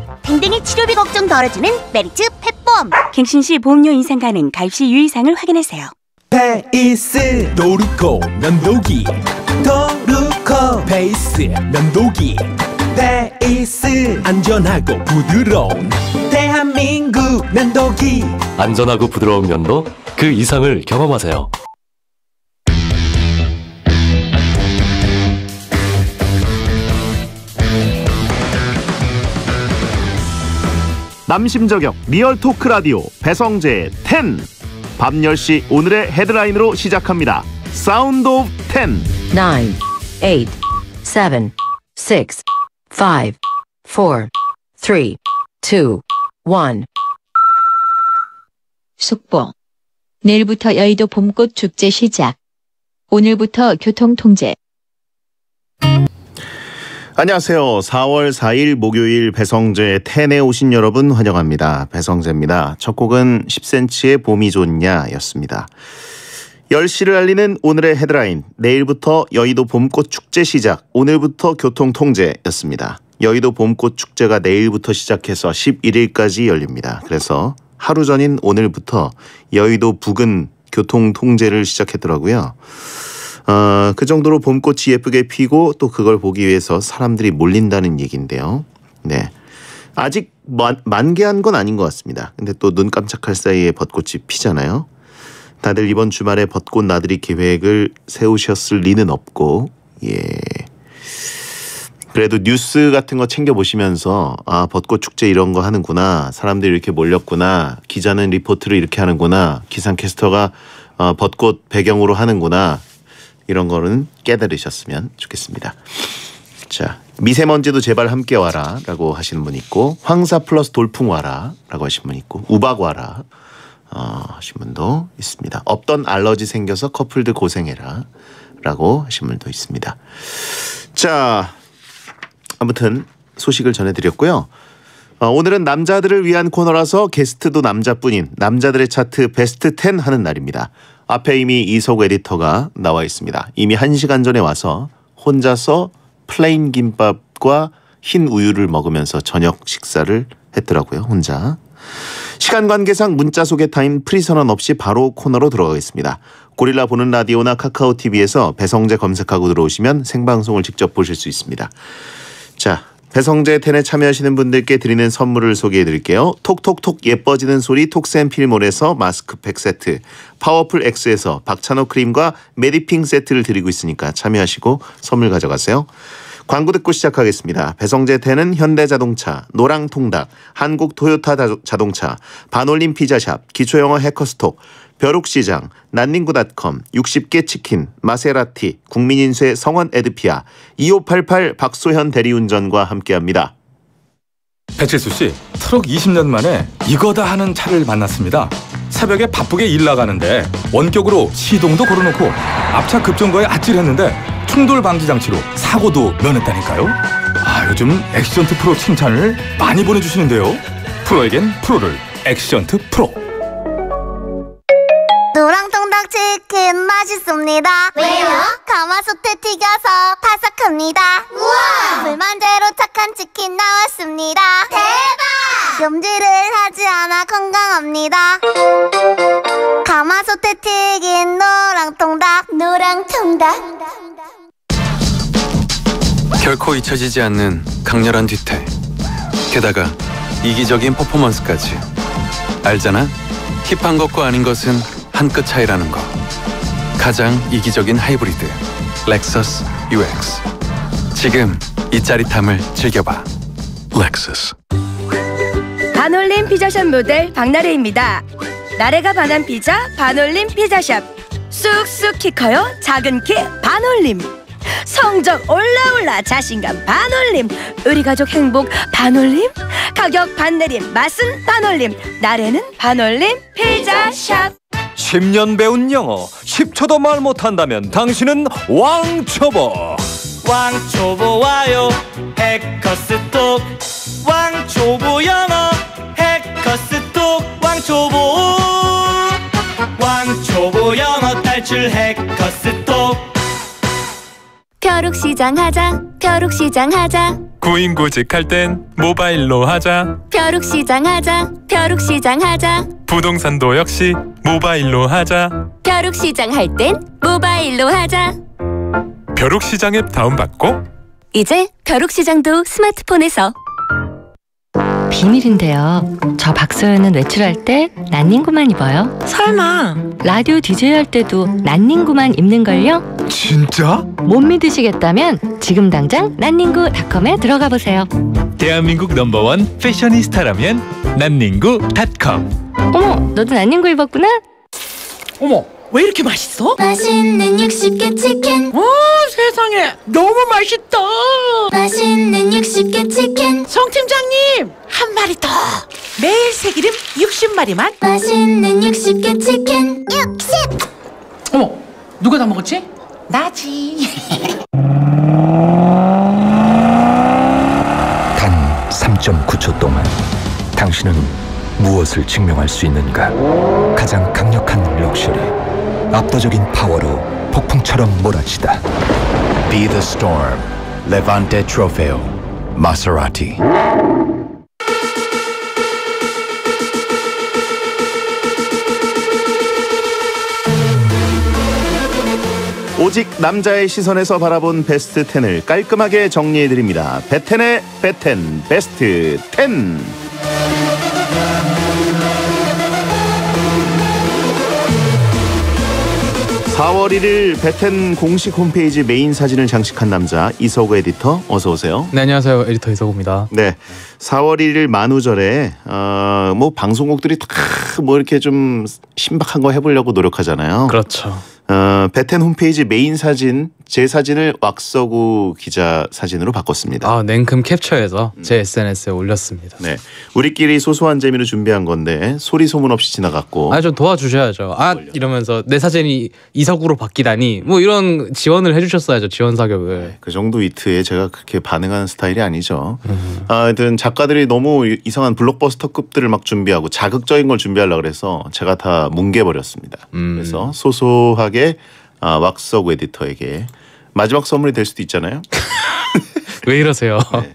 어, 댕댕이 치료비 걱정 덜어주는 메리츠 펫보험 갱신시 보험료 인상 가능 가입시 유의사항을 확인하세요 페이스 노루코 면도기 도루코 페이스 면도기 페이스 안전하고 부드러운 대한민국 면도기 안전하고 부드러운 면도 그 이상을 경험하세요 남심저격 리얼 토크 라디오 배성재 10. 밤 10시 오늘의 헤드라인으로 시작합니다. 사운드 오브 10. 9 8 7 6 5 4 3 2 1 속보 내일부터 여의도 봄꽃 축제 시작. 오늘부터 교통 통제. 안녕하세요. 4월 4일 목요일 배성재 텐에 오신 여러분 환영합니다. 배성재입니다. 첫 곡은 10cm의 봄이 좋냐 였습니다. 10시를 알리는 오늘의 헤드라인 내일부터 여의도 봄꽃 축제 시작 오늘부터 교통 통제 였습니다. 여의도 봄꽃 축제가 내일부터 시작해서 11일까지 열립니다. 그래서 하루 전인 오늘부터 여의도 북은 교통 통제를 시작했더라고요. 아, 그 정도로 봄꽃이 예쁘게 피고 또 그걸 보기 위해서 사람들이 몰린다는 얘기인데요. 네. 아직 만, 만개한 건 아닌 것 같습니다. 근데 또 눈 깜짝할 사이에 벚꽃이 피잖아요. 다들 이번 주말에 벚꽃 나들이 계획을 세우셨을 리는 없고 예. 그래도 뉴스 같은 거 챙겨 보시면서 아 벚꽃 축제 이런 거 하는구나 사람들이 이렇게 몰렸구나 기자는 리포트를 이렇게 하는구나 기상캐스터가 어, 벚꽃 배경으로 하는구나 이런 거는 깨달으셨으면 좋겠습니다. 자, 미세먼지도 제발 함께 와라 라고 하시는 분 있고 황사 플러스 돌풍 와라 라고 하신 분 있고 우박 와라 어, 하신 분도 있습니다. 없던 알러지 생겨서 커플들 고생해라 라고 하신 분도 있습니다. 자, 아무튼 소식을 전해드렸고요. 어, 오늘은 남자들을 위한 코너라서 게스트도 남자뿐인 남자들의 차트 베스트 10 하는 날입니다. 앞에 이미 이석 에디터가 나와 있습니다. 이미 한시간 전에 와서 혼자서 플레인 김밥과 흰 우유를 먹으면서 저녁 식사를 했더라고요. 혼자. 시간 관계상 문자 소개 타임 프리 선언 없이 바로 코너로 들어가겠습니다. 고릴라 보는 라디오나 카카오 TV에서 배성재 검색하고 들어오시면 생방송을 직접 보실 수 있습니다. 자, 배성재 텐에 참여하시는 분들께 드리는 선물을 소개해 드릴게요. 톡톡톡 예뻐지는 소리 톡센필몰에서 마스크팩 세트, 파워풀 X에서 박찬호 크림과 메디핑 세트를 드리고 있으니까 참여하시고 선물 가져가세요. 광고 듣고 시작하겠습니다. 배성재 텐은 현대자동차, 노랑통닭, 한국 토요타 자동차, 반올림 피자샵, 기초영어 해커스톡, 벼룩시장, 난닝구닷컴, 60개 치킨, 마세라티, 국민인쇄 성원 에드피아, 2588 박소현 대리운전과 함께합니다. 배칠수 씨, 트럭 20년 만에 이거다 하는 차를 만났습니다. 새벽에 바쁘게 일 나가는데 원격으로 시동도 걸어놓고 앞차 급정거에 아찔했는데 충돌 방지 장치로 사고도 면했다니까요. 아, 요즘 액션트 프로 칭찬을 많이 보내주시는데요. 프로에겐 프로를 액션트 프로. 노랑통닭 치킨 맛있습니다. 왜요? 가마솥에 튀겨서 바삭합니다. 우와! 불만제로 착한 치킨 나왔습니다. 대박! 염질을 하지 않아 건강합니다. 가마솥에 튀긴 노랑통닭. 노랑통닭. 결코 잊혀지지 않는 강렬한 뒤태. 게다가 이기적인 퍼포먼스까지. 알잖아? 힙한 것과 아닌 것은 한끗 차이라는 거. 가장 이기적인 하이브리드 렉서스 UX. 지금 이 짜릿함을 즐겨봐. 렉서스. 반올림 피자샵 모델 박나래입니다. 나래가 반한 피자 반올림 피자샵. 쑥쑥 키 커요 작은 키 반올림. 성적 올라올라 자신감 반올림 우리 가족 행복 반올림 가격 반내림 맛은 반올림 나래는 반올림 피자샵 10년 배운 영어 10초도 말 못한다면 당신은 왕초보 왕초보 와요 해커스톡 왕초보 영어 해커스톡 왕초보 왕초보 영어 탈출 해커스톡 벼룩시장 하자 벼룩시장 하자 구인구직할 땐 모바일로 하자 벼룩시장 하자 벼룩시장 하자 부동산도 역시 모바일로 하자 벼룩시장 할 땐 모바일로 하자 벼룩시장 앱 다운받고 이제 벼룩시장도 스마트폰에서 비밀인데요. 저 박소연은 외출할 때 난닝구만 입어요. 설마 라디오 디제할 때도 난닝구만 입는걸요? 진짜? 못 믿으시겠다면 지금 당장 난닝구닷컴에 들어가 보세요. 대한민국 넘버원 패셔니스타라면 난닝구닷컴. 어머, 너도 난닝구 입었구나? 어머, 왜 이렇게 맛있어? 맛있는 60개 치킨. 와, 세상에 너무 맛있다. 맛있는 60개 치킨. 송 팀장님, 한 마리 더. 매일 새기름 60마리만. 맛있는 60개 치킨. 60. 어머, 누가 다 먹었지? 나지. 단 3.9초 동안 당신은 무엇을 증명할 수 있는가? 가장 강력한 럭셔리, 압도적인 파워로 폭풍처럼 몰아치다. Be the Storm, Levante Trofeo, Maserati. 오직 남자의 시선에서 바라본 베스트 10을 깔끔하게 정리해 드립니다. 베텐의 베텐 베스트 10. (4월 1일) 베텐 공식 홈페이지 메인 사진을 장식한 남자 이서구 에디터 어서 오세요. 네 안녕하세요 에디터 이서구입니다. 네, (4월 1일) 만우절에 어, 뭐 방송국들이 다 뭐 이렇게 좀 신박한 거 해보려고 노력하잖아요. 그렇죠. 어, 베텐 홈페이지 메인 사진 제 사진을 왁서구 기자 사진으로 바꿨습니다. 아 냉큼 캡처해서 음. 제 SNS에 올렸습니다. 네, 우리끼리 소소한 재미로 준비한 건데 소리 소문 없이 지나갔고. 아좀 도와주셔야죠. 아 이러면서 내 사진이 이석구로 바뀌다니 뭐 이런 지원을 해주셨어야죠 지원 사격을. 네, 그 정도 이트에 제가 그렇게 반응하는 스타일이 아니죠. 음. 아, 하여튼 작가들이 너무 이상한 블록버스터급들을 막 준비하고 자극적인 걸 준비하려 그래서 제가 다 뭉개버렸습니다. 음. 그래서 소소하게. 마지막에 아, 왁스 에디터에게 마지막 선물이 될 수도 있잖아요. 왜 이러세요? 네.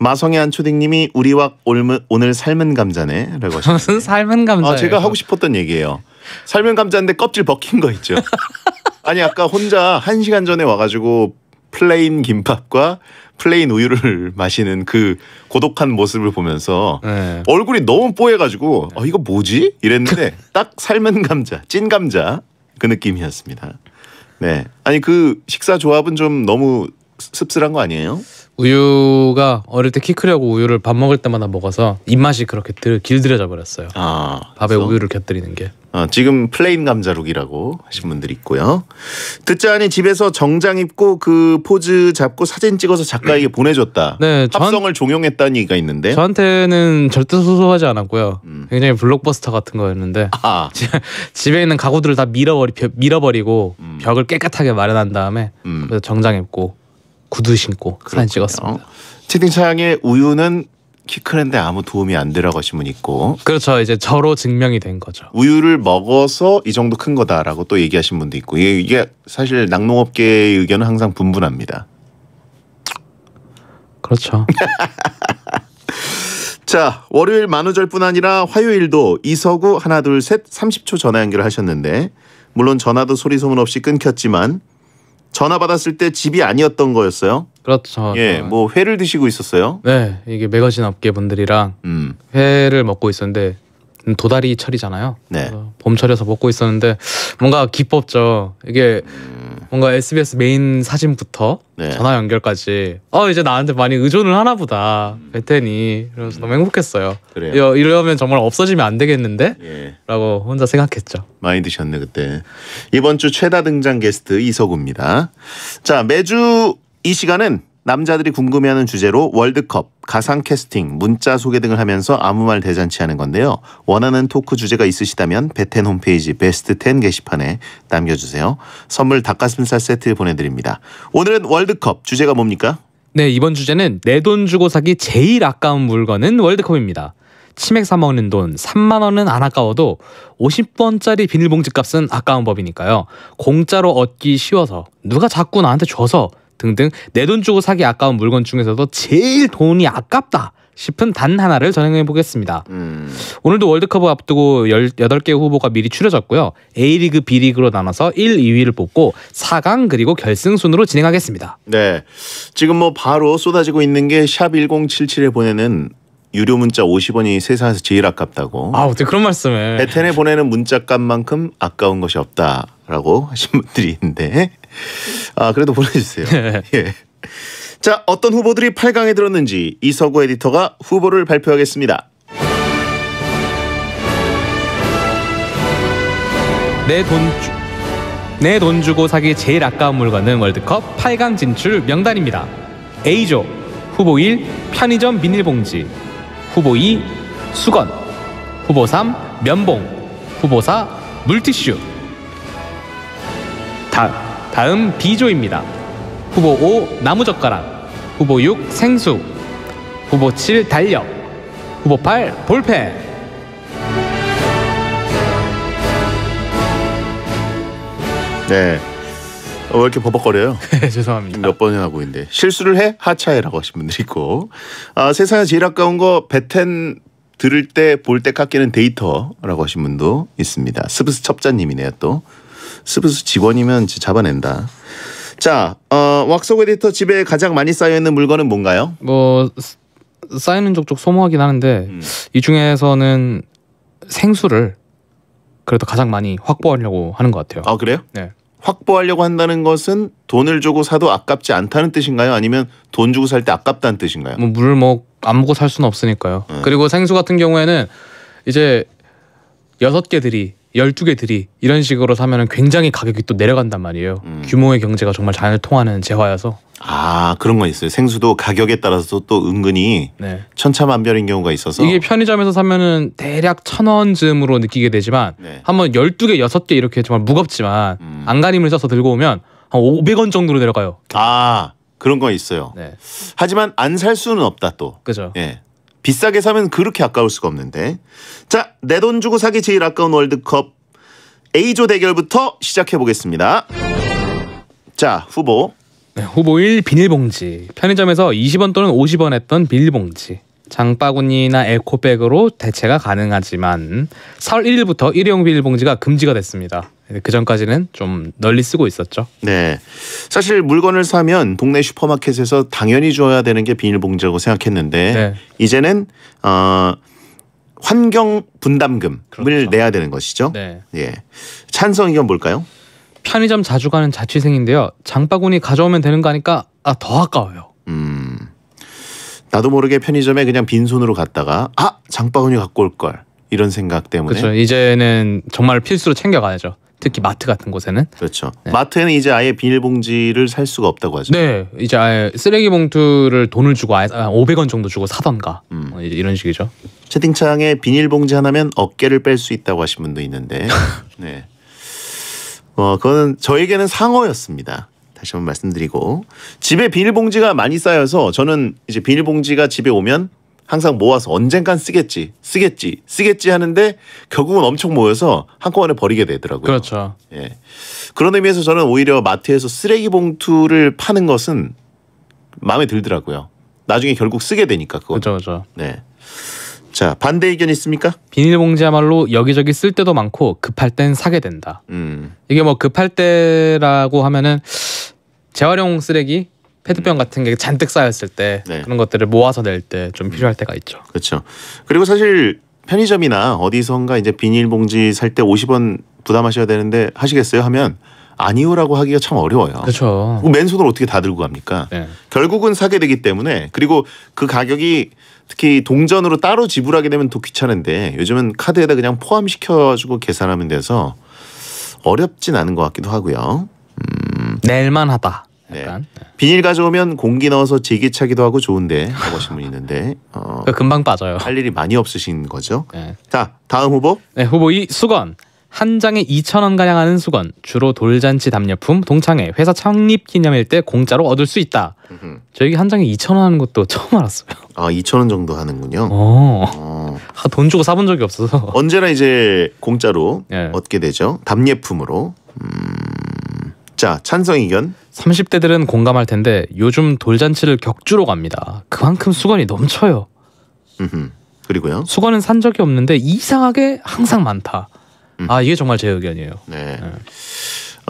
마성의 안초딩님이 우리와 오늘 삶은 감자네라고 하셨어요. 삶은 감자. 아, 제가 하고 싶었던 얘기예요. 삶은 감자인데 껍질 벗긴 거 있죠. 아니 아까 혼자 한 시간 전에 와가지고 플레인 김밥과 플레인 우유를 마시는 그 고독한 모습을 보면서 네. 얼굴이 너무 뽀해가지고 아, 이거 뭐지 이랬는데 딱 삶은 감자 찐 감자 그 느낌이었습니다. 네. 아니 그 식사 조합은 좀 너무 씁쓸한 거 아니에요? 우유가 어릴 때 키 크려고 우유를 밥 먹을 때마다 먹어서 입맛이 그렇게 들, 길들여져 버렸어요. 아, 밥에 그래서? 우유를 곁들이는 게. 어, 지금 플레임 감자룩이라고 하신 분들이 있고요. 듣자 하니 집에서 정장 입고 그 포즈 잡고 사진 찍어서 작가에게 음. 보내줬다. 네, 합성을 저한, 종용했다는 얘기가 있는데 저한테는 절대 소소하지 않았고요. 음. 굉장히 블록버스터 같은 거였는데 아. 집에 있는 가구들을 다 밀어버리, 밀어버리고 음. 벽을 깨끗하게 마련한 다음에 음. 정장 입고 구두 신고 사진 찍었습니다. 채팅창에 우유는 키 크는데 아무 도움이 안 되라고 하신 분 있고 그렇죠 이제 저로 증명이 된 거죠 우유를 먹어서 이 정도 큰 거다라고 또 얘기하신 분도 있고 이게, 사실 낙농업계의 의견은 항상 분분합니다 그렇죠 자 월요일 만우절뿐 아니라 화요일도 이서구 하나 둘 셋 30초 전화 연결을 하셨는데 물론 전화도 소리 소문 없이 끊겼지만 전화 받았을 때 집이 아니었던 거였어요? 그렇죠. 예, 뭐 회를 드시고 있었어요? 네, 이게 매거진 업계분들이랑 음. 회를 먹고 있었는데 음, 도다리 철이잖아요. 네. 봄철에서 먹고 있었는데 뭔가 기뻤죠. 이게 뭔가 SBS 메인 사진부터 네. 전화 연결까지 어 이제 나한테 많이 의존을 하나 보다 베니이러면서 너무 행복했어요 그래요. 이러면 정말 없어지면 안 되겠는데 예. 라고 혼자 생각했죠 많이 드셨네 그때 이번 주 최다 등장 게스트 이석우입니다 자 매주 이 시간은 남자들이 궁금해하는 주제로 월드컵, 가상 캐스팅, 문자 소개 등을 하면서 아무 말 대잔치 하는 건데요. 원하는 토크 주제가 있으시다면 베텐 홈페이지 베스트 10 게시판에 남겨주세요. 선물 닭가슴살 세트 보내드립니다. 오늘은 월드컵 주제가 뭡니까? 네, 이번 주제는 내 돈 주고 사기 제일 아까운 물건은 월드컵입니다. 치맥 사 먹는 돈 3만 원은 안 아까워도 50원짜리 비닐봉지 값은 아까운 법이니까요. 공짜로 얻기 쉬워서 누가 자꾸 나한테 줘서 등등 내 돈 주고 사기 아까운 물건 중에서도 제일 돈이 아깝다. 싶은 단 하나를 전행해 보겠습니다. 음. 오늘도 월드컵을 앞두고 18개 후보가 미리 추려졌고요. A리그, B리그로 나눠서 1, 2위를 뽑고 4강 그리고 결승순으로 진행하겠습니다. 네. 지금 뭐 바로 쏟아지고 있는 게 샵 1077에 보내는 유료 문자 50원이 세상에서 제일 아깝다고. 아, 어떻게 그런 말씀을. 베텐에 보내는 문자 값만큼 아까운 것이 없다라고 하신 분들이 있는데 아 그래도 보내주세요. 네. 예. 자 어떤 후보들이 8강에 들었는지 이서구 에디터가 후보를 발표하겠습니다. 내 돈 내 돈 주고 사기 제일 아까운 물건은 월드컵 8강 진출 명단입니다. A조 후보 1 편의점 비닐봉지 후보 2 수건 후보 3 면봉 후보 4 물티슈 다 다음 비조입니다 후보 5 나무젓가락, 후보 6 생수, 후보 7 달력, 후보 8 볼펜. 네. 어, 왜 이렇게 버벅거려요? 네, 죄송합니다. 몇 번이나 하고 있는데 실수를 해 하차해라고 하신 분들이 있고 아, 세상에 제일 아까운 거 베텐 들을 때 볼 때 깎이는 데이터라고 하신 분도 있습니다. 스브스 첩자님이네요 또 스비스 직원이면 잡아낸다. 자, 어, 왁스 에디터 집에 가장 많이 쌓여 있는 물건은 뭔가요? 뭐 쌓이는 족족 소모하긴 하는데 음. 이 중에서는 생수를 그래도 가장 많이 확보하려고 하는 것 같아요. 아 그래요? 네. 확보하려고 한다는 것은 돈을 주고 사도 아깝지 않다는 뜻인가요? 아니면 돈 주고 살 때 아깝다는 뜻인가요? 뭐물뭐안 먹고 살 수는 없으니까요. 음. 그리고 생수 같은 경우에는 이제 여섯 개들이 12개 들이 이런 식으로 사면은 굉장히 가격이 또 내려간단 말이에요. 음. 규모의 경제가 정말 잘 통하는 재화여서. 아 그런 거 있어요. 생수도 가격에 따라서 또 은근히 네. 천차만별인 경우가 있어서 이게 편의점에서 사면은 대략 천 원쯤으로 느끼게 되지만 네. 한번 12개 6개 이렇게 정말 무겁지만 음. 안간힘을 써서 들고 오면 한 500원 정도로 내려가요. 아 그런 거 있어요. 네. 하지만 안 살 수는 없다 또. 그죠. 예. 비싸게 사면 그렇게 아까울 수가 없는데. 자, 내 돈 주고 사기 제일 아까운 월드컵 A조 대결부터 시작해 보겠습니다. 자, 후보. 네, 후보 1 비닐봉지. 편의점에서 20원 또는 50원 했던 비닐봉지. 장바구니나 에코백으로 대체가 가능하지만 설 1일부터 일회용 비닐봉지가 금지가 됐습니다. 네, 그 전까지는 좀 널리 쓰고 있었죠. 네, 사실 물건을 사면 동네 슈퍼마켓에서 당연히 줘야 되는 게 비닐봉지라고 생각했는데 네. 이제는 어, 환경 분담금을 그렇죠. 내야 되는 것이죠. 네. 예, 찬성 의견 뭘까요? 편의점 자주 가는 자취생인데요. 장바구니 가져오면 되는 거니까 아, 더 아까워요. 음, 나도 모르게 편의점에 그냥 빈손으로 갔다가 아 장바구니 갖고 올 걸. 이런 생각 때문에 그렇죠. 이제는 정말 필수로 챙겨가야죠. 특히 마트 같은 곳에는 그렇죠. 네. 마트에는 이제 아예 비닐봉지를 살 수가 없다고 하죠. 네, 이제 아예 쓰레기 봉투를 돈을 주고 아예 500원 정도 주고 사던가 음. 뭐 이런 식이죠. 채팅창에 비닐봉지 하나면 어깨를 뺄 수 있다고 하신 분도 있는데, 네, 어 그거는 저에게는 상어였습니다. 다시 한 번 말씀드리고 집에 비닐봉지가 많이 쌓여서 저는 이제 비닐봉지가 집에 오면 항상 모아서 언젠간 쓰겠지, 쓰겠지, 쓰겠지 하는데 결국은 엄청 모여서 한꺼번에 버리게 되더라고요. 그렇죠. 예. 그런 의미에서 저는 오히려 마트에서 쓰레기 봉투를 파는 것은 마음에 들더라고요. 나중에 결국 쓰게 되니까 그거. 그렇죠, 그렇죠. 네. 자 반대 의견 있습니까? 비닐봉지야말로 여기저기 쓸 때도 많고 급할 땐 사게 된다. 음. 이게 뭐 급할 때라고 하면은 재활용 쓰레기 페드병 음. 같은 게 잔뜩 쌓였을 때 네. 그런 것들을 모아서 낼 때 좀 필요할 때가 있죠. 그렇죠. 그리고 사실 편의점이나 어디선가 이제 비닐봉지 살 때 50원 부담하셔야 되는데 하시겠어요 하면 아니오라고 하기가 참 어려워요. 그렇죠. 맨손으로 어떻게 다 들고 갑니까? 네. 결국은 사게 되기 때문에 그리고 그 가격이 특히 동전으로 따로 지불하게 되면 더 귀찮은데 요즘은 카드에다 그냥 포함시켜주고 계산하면 돼서 어렵진 않은 것 같기도 하고요. 음. 낼만하다. 네. 약간. 네. 비닐 가져오면 공기 넣어서 제기차기도 하고 좋은데 하고신 분이 있는데 어, 그러니까 금방 빠져요. 할 일이 많이 없으신 거죠. 네. 자 다음 후보. 네 후보 2 수건. 한 장에 2 0원 가량 하는 수건, 주로 돌잔치 답례품, 동창회, 회사 창립 기념일 때 공짜로 얻을 수 있다. 저희 한 장에 2 0원 하는 것도 처음 알았어요. 아, 2 0원 정도 하는군요. 어. 어. 아, 돈 주고 사본 적이 없어서. 언제나 이제 공짜로 네. 얻게 되죠. 답례품으로. 음. 자, 찬성 의견. 30대들은 공감할 텐데 요즘 돌잔치를 격주로 갑니다. 그만큼 수건이 넘쳐요. 음흠. 그리고요. 수건은 산 적이 없는데 이상하게 항상 많다. 음. 아 이게 정말 제 의견이에요. 네. 네.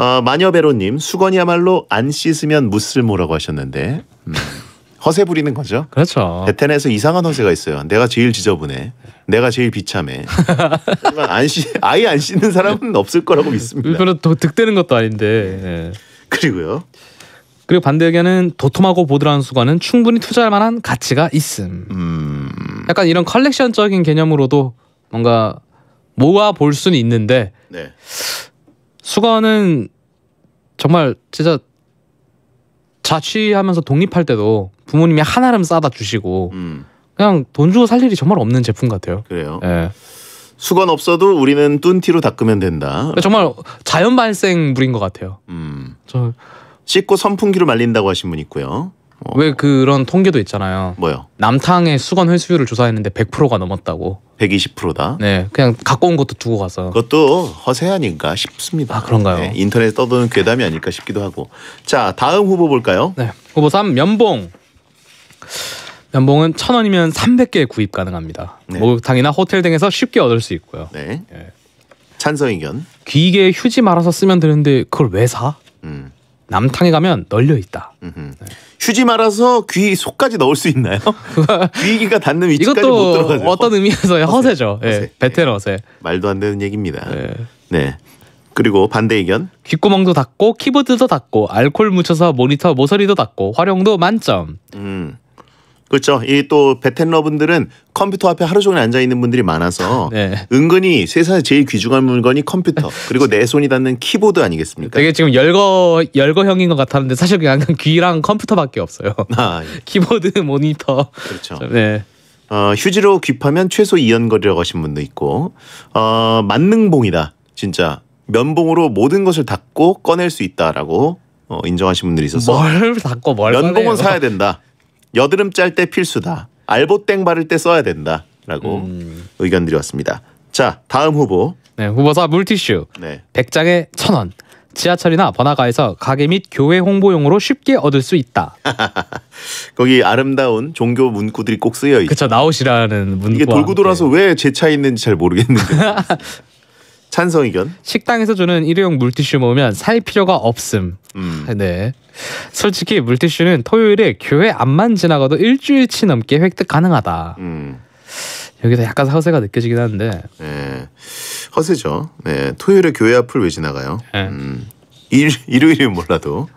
어, 마녀 배로님 수건이야말로 안 씻으면 무쓸모라고 하셨는데. 음. 허세 부리는 거죠. 그렇죠. 베테네에서 이상한 허세가 있어요. 내가 제일 지저분해. 내가 제일 비참해. 안 씻, 아예 안 씻는 사람은 없을 거라고 믿습니다. 일본은 더 득되는 것도 아닌데. 네. 그리고요. 그리고 반대 의견은 도톰하고 보드라운 수건은 충분히 투자할 만한 가치가 있음. 음... 약간 이런 컬렉션적인 개념으로도 뭔가 모아 볼 수는 있는데 네. 수건은 정말 진짜 자취하면서 독립할 때도 부모님이 하나름 싸다 주시고 음. 그냥 돈 주고 살 일이 정말 없는 제품 같아요. 그래요. 예. 수건 없어도 우리는 뚠티로 닦으면 된다. 그러니까 정말 자연 발생 물인 것 같아요. 음. 저 씻고 선풍기로 말린다고 하신 분 있고요. 어. 왜 그런 통계도 있잖아요. 뭐요? 남탕의 수건 회수율을 조사했는데 100%가 넘었다고. 120%다. 네, 그냥 갖고 온 것도 두고 가서. 그것도 허세 아닌가 싶습니다. 아 그런가요? 네, 인터넷 떠도는 괴담이 아닐까 싶기도 하고. 자, 다음 후보 볼까요? 네, 후보 3 면봉. 연봉은 천 원이면 300개 구입 가능합니다. 네. 목욕탕이나 호텔 등에서 쉽게 얻을 수 있고요. 네. 예. 찬성 의견. 귀에 휴지 말아서 쓰면 되는데 그걸 왜 사? 음. 남탕에 가면 널려 있다. 네. 휴지 말아서 귀 속까지 넣을 수 있나요? 귀가 닿는 위치까지 못 들어가죠. 어떤 의미에서의 허세죠. 예. 허세. 예. 베테랑 허세. 말도 안 되는 얘기입니다. 예. 네. 그리고 반대 의견. 귓구멍도 닦고 키보드도 닦고 알콜 묻혀서 모니터 모서리도 닦고 활용도 만점. 음. 그렇죠. 이또 베텐러분들은 컴퓨터 앞에 하루 종일 앉아 있는 분들이 많아서 아, 네. 은근히 세상에 제일 귀중한 물건이 컴퓨터 그리고 내 손이 닿는 키보드 아니겠습니까? 되게 지금 열거 열거형인 것 같았는데 사실 그냥 귀랑 컴퓨터밖에 없어요. 아, 예. 키보드, 모니터. 그렇죠. 네. 어, 휴지로 귀파면 최소 2연거리라고 하신 분도 있고 어, 만능봉이다. 진짜 면봉으로 모든 것을 닦고 꺼낼 수 있다라고 어, 인정하신 분들이 있어서 뭘 닦고 뭘 면봉은 꺼내요. 사야 된다. 여드름 짤 때 필수다. 알보땡 바를 때 써야 된다라고 음. 의견들이 왔습니다. 자, 다음 후보. 네, 후보 사 물티슈. 네. 100장에 1,000원. 지하철이나 번화가에서 가게 및 교회 홍보용으로 쉽게 얻을 수 있다. 거기 아름다운 종교 문구들이 꼭 쓰여 있죠. 그쵸, 나오시라는 문구. 이게 돌고 돌아서 왜 제 차 있는지 잘 모르겠는데. 찬성 의견. 식당에서 주는 일회용 물티슈 모으면 살 필요가 없음. 음. 네. 솔직히 물티슈는 토요일에 교회 앞만 지나가도 일주일치 넘게 획득 가능하다. 음. 여기서 약간 허세가 느껴지긴 하는데. 네. 허세죠. 네. 토요일에 교회 앞을 왜 지나가요? 네. 음. 일, 일요일이면 몰라도.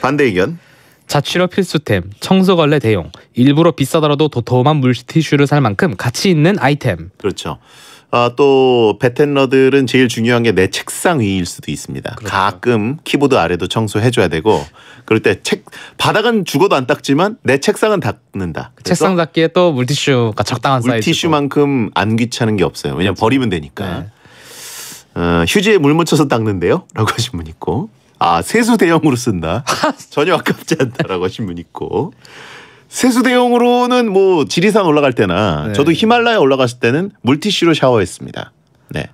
반대 의견. 자취로 필수템, 청소걸레 대용, 일부러 비싸더라도 도톰한 물티슈를 살 만큼 가치 있는 아이템. 그렇죠. 아, 또 베텐러들은 제일 중요한 게 내 책상 위일 수도 있습니다. 그렇죠. 가끔 키보드 아래도 청소해줘야 되고 그럴 때 책 바닥은 죽어도 안 닦지만 내 책상은 닦는다. 그 책상 닦기에 또 물티슈가 적당한 사이즈. 물티슈만큼 안 귀찮은 게 없어요. 왜냐면 그렇죠. 버리면 되니까. 네. 어, 휴지에 물 묻혀서 닦는데요? 라고 하신 분 있고 아 세수 대용으로 쓴다. 전혀 아깝지 않다라고 하신 분 있고 세수 대용으로는 뭐 지리산 올라갈 때나 네. 저도 히말라야 올라갔을 때는 물티슈로 샤워했습니다. 네.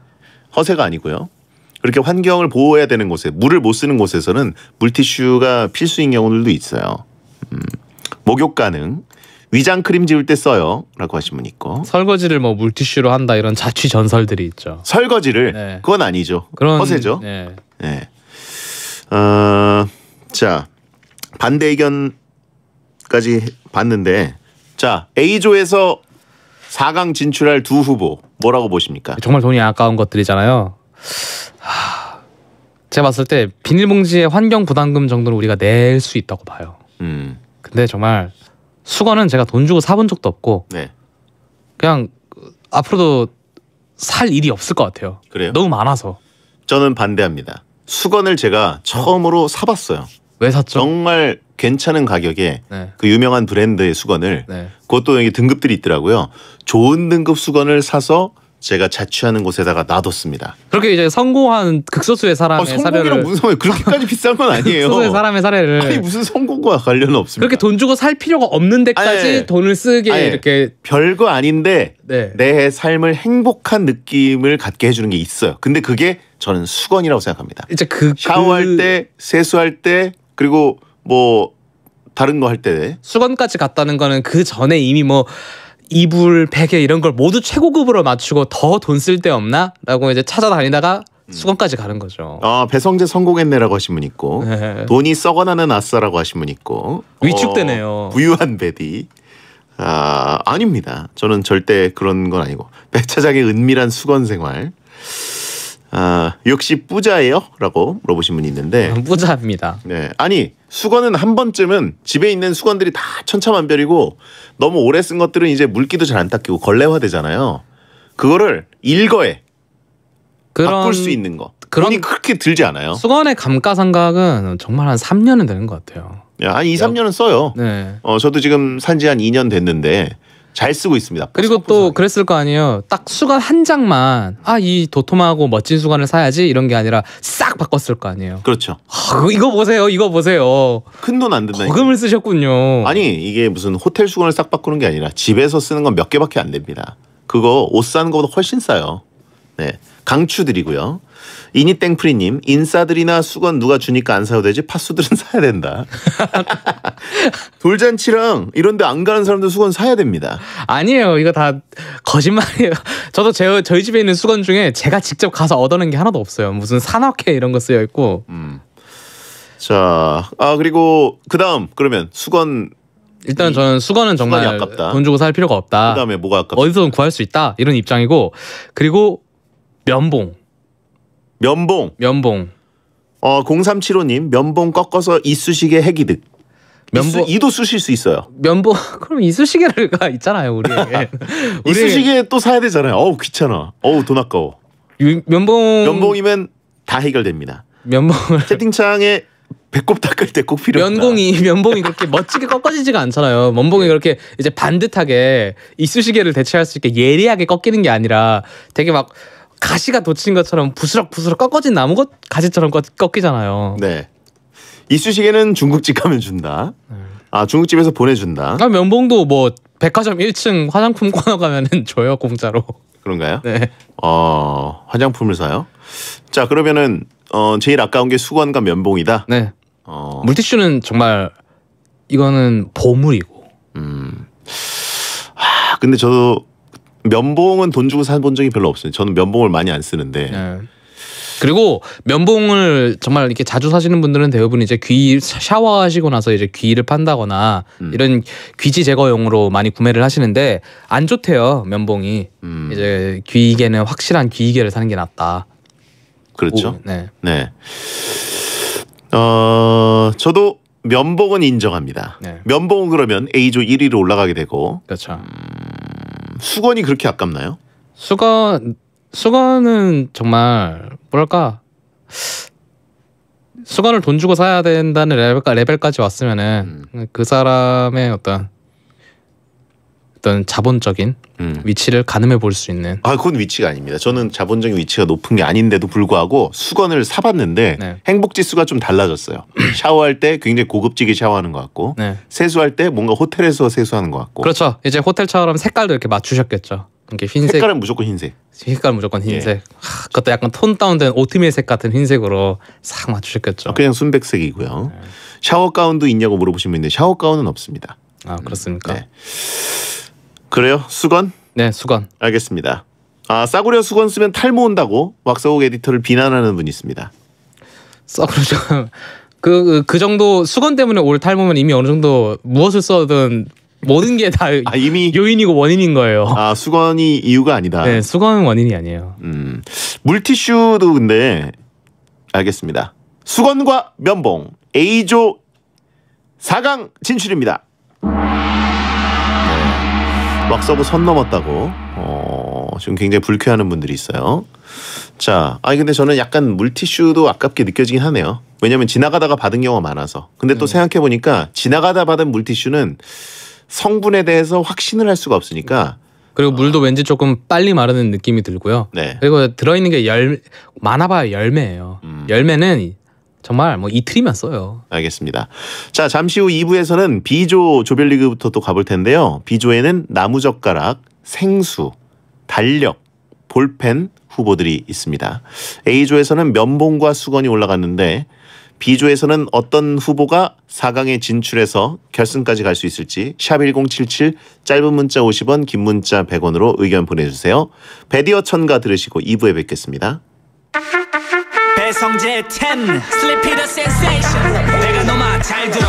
허세가 아니고요. 그렇게 환경을 보호해야 되는 곳에 물을 못 쓰는 곳에서는 물티슈가 필수인 경우들도 있어요. 음. 목욕 가능. 위장 크림 지울 때 써요라고 하신 분 있고 설거지를 뭐 물티슈로 한다 이런 자취 전설들이 있죠. 설거지를 네. 그건 아니죠. 그런 허세죠. 네. 네. 어, 자 반대 의견 까지 봤는데 자 A조에서 4강 진출할 두 후보 뭐라고 보십니까? 정말 돈이 아까운 것들이잖아요. 하... 제가 봤을 때 비닐봉지의 환경 부담금 정도는 우리가 낼 수 있다고 봐요. 음. 근데 정말 수건은 제가 돈 주고 사본 적도 없고 네. 그냥 앞으로도 살 일이 없을 것 같아요. 그래요? 너무 많아서. 저는 반대합니다. 수건을 제가 처음으로 사봤어요. 왜 샀죠? 정말 괜찮은 가격에 네. 그 유명한 브랜드의 수건을 네. 그것도 여기 등급들이 있더라고요. 좋은 등급 수건을 사서 제가 자취하는 곳에다가 놔뒀습니다. 그렇게 이제 성공한 극소수의 사람의 아, 사례를 무슨 상관이 그렇게까지 비싼 건 아니에요. 극소수의 사람의 사례를 아니 무슨 성공과 관련 없습니다. 그렇게 돈 주고 살 필요가 없는 데까지 아니, 돈을 쓰게 아니, 이렇게 별거 아닌데 네. 내 삶을 행복한 느낌을 갖게 해주는 게 있어요. 근데 그게 저는 수건이라고 생각합니다. 이제 그 샤워할 그... 때, 세수할 때, 그리고 뭐 다른 거 할 때 수건까지 갔다는 거는 그 전에 이미 뭐 이불, 베개 이런 걸 모두 최고급으로 맞추고 더 돈 쓸 데 없나? 라고 이제 찾아다니다가 음. 수건까지 가는 거죠. 아 배성재 성공했네라고 하신 분 있고 네. 돈이 썩어나는 아싸라고 하신 분 있고 위축되네요. 어, 부유한 베디. 아 아닙니다. 저는 절대 그런 건 아니고 배 차장의 은밀한 수건 생활. 아 역시 부자예요?라고 물어보신 분이 있는데 부자입니다. 아, 네, 아니 수건은 한 번쯤은 집에 있는 수건들이 다 천차만별이고 너무 오래 쓴 것들은 이제 물기도 잘 안 닦이고 걸레화되잖아요. 그거를 일거에 그런... 바꿀 수 있는 거. 그런 그렇게 들지 않아요. 수건의 감가상각은 정말 한 3년은 되는 것 같아요. 야, 한 2, 3년은 써요. 네. 어, 저도 지금 산 지 한 2년 됐는데 잘 쓰고 있습니다. 그리고 또 그랬을 거 아니에요. 딱 수건 한 장만 아 이 도톰하고 멋진 수건을 사야지 이런 게 아니라 싹 바꿨을 거 아니에요. 그렇죠. 아, 이거 보세요. 이거 보세요. 큰 돈 안 든다. 거금을 쓰셨군요. 아니 이게 무슨 호텔 수건을 싹 바꾸는 게 아니라 집에서 쓰는 건 몇 개밖에 안 됩니다. 그거 옷 사는 것보다 훨씬 싸요. 네 강추드리고요. 이니땡프리님 인싸들이나 수건 누가 주니까 안 사도 되지 파수들은 사야 된다. 돌잔치랑 이런데 안 가는 사람들 수건 사야 됩니다. 아니에요 이거 다 거짓말이에요. 저도 제, 저희 집에 있는 수건 중에 제가 직접 가서 얻어낸 게 하나도 없어요. 무슨 산악회 이런 거 쓰여 있고. 음. 자, 아 그리고 그다음 그러면 수건 일단 저는 수건은 정말 아깝다. 돈 주고 살 필요가 없다. 그다음에 뭐가 아깝다. 어디서든 구할 수 있다 이런 입장이고 그리고 면봉. 면봉. 면봉. 어 0375님 면봉 꺾어서 이쑤시개 핵이득 면봉 이수, 이도 쑤실 수 있어요. 면봉 그럼 이쑤시개가 있잖아요 우리. 이쑤시개 또 사야 되잖아요. 어우 귀찮아. 어우 돈 아까워. 유, 면봉 면봉이면 다 해결됩니다. 면봉을 채팅창에 배꼽 닦을 때 꼭 필요해. 면봉이 면봉이 그렇게 멋지게 꺾어지지가 않잖아요. 면봉이 네. 그렇게 이제 반듯하게 이쑤시개를 대체할 수 있게 예리하게 꺾이는 게 아니라 되게 막 가시가 돋친 것처럼 부스럭부스럭 꺾어진 나무 가지처럼 꺾이잖아요. 네. 이쑤시개는 중국집 가면 준다. 네. 아 중국집에서 보내준다. 아 면봉도 뭐 백화점 1층 화장품 코너 가면은 줘요 공짜로. 그런가요? 네. 어 화장품을 사요? 자 그러면은 어 제일 아까운 게 수건과 면봉이다. 네. 어 물티슈는 정말 이거는 보물이고. 음. 아 근데 저도 면봉은 돈 주고 산본 적이 별로 없어요. 저는 면봉을 많이 안 쓰는데. 네. 그리고 면봉을 정말 이렇게 자주 사시는 분들은 대부분 이제 귀 샤워하시고 나서 이제 귀를 판다거나 음. 이런 귀지 제거용으로 많이 구매를 하시는데 안 좋대요 면봉이 음. 이제 귀이개는 확실한 귀이개를 사는 게 낫다. 그렇죠. 오, 네. 네. 어 저도 면봉은 인정합니다. 네. 면봉은 그러면 A조 1위로 올라가게 되고. 그렇죠. 음... 수건이 그렇게 아깝나요? 수건 수건은 정말 뭐랄까 수건을 돈 주고 사야 된다는 레벨까, 지 왔으면은 음. 그 사람의 어떤 어떤 자본적인 음. 위치를 가늠해 볼 수 있는 아 그건 위치가 아닙니다. 저는 자본적인 위치가 높은 게 아닌데도 불구하고 수건을 사봤는데 네. 행복 지수가 좀 달라졌어요. 샤워할 때 굉장히 고급지게 샤워하는 것 같고 네. 세수할 때 뭔가 호텔에서 세수하는 것 같고 그렇죠. 이제 호텔처럼 색깔도 이렇게 맞추셨겠죠. 이렇게 흰색 색깔은 무조건 흰색. 색깔 무조건 예. 흰색. 예. 하, 그것도 약간 톤 다운된 오트밀색 같은 흰색으로 싹 맞추셨겠죠. 아, 그냥 순백색이고요. 네. 샤워 가운도 있냐고 물어보시면 있는데 샤워 가운은 없습니다. 아 그렇습니까? 네. 그래요? 수건? 네, 수건. 알겠습니다. 아, 싸구려 수건 쓰면 탈모 온다고 왁스옥 에디터를 비난하는 분 있습니다. 싸구려 그, 그, 그 정도 수건 때문에 올 탈모면 이미 어느 정도 무엇을 써든 모든 게다 아, 이미 요인이고 원인인 거예요. 아 수건이 이유가 아니다. 네, 수건은 원인이 아니에요. 음, 물티슈도 근데 알겠습니다. 수건과 면봉 A조 4강 진출입니다. 막 서브 선 넘었다고 어, 지금 굉장히 불쾌하는 분들이 있어요. 자, 아니 근데 저는 약간 물티슈도 아깝게 느껴지긴 하네요. 왜냐면 하 지나가다가 받은 경우가 많아서. 근데 또 네. 음. 생각해 보니까 지나가다 받은 물티슈는 성분에 대해서 확신을 할 수가 없으니까 그리고 어. 물도 어. 왠지 조금 빨리 마르는 느낌이 들고요. 네. 그리고 들어있는 게 열, 많아봐야 열매예요. 음. 열매는 정말 뭐 이틀이면 써요. 알겠습니다. 자, 잠시 후 2부에서는 비조 조별리그부터 또 가볼 텐데요. 비조에는 나무젓가락, 생수, 달력, 볼펜 후보들이 있습니다. A조에서는 면봉과 수건이 올라갔는데 B조에서는 어떤 후보가 4강에 진출해서 결승까지 갈 수 있을지 샵 1077 짧은 문자 50원 긴 문자 100원으로 의견 보내주세요. 배디어 천가 들으시고 2부에 뵙겠습니다. 성재 10 Sleepy the sensation 내가 너만 잘 들어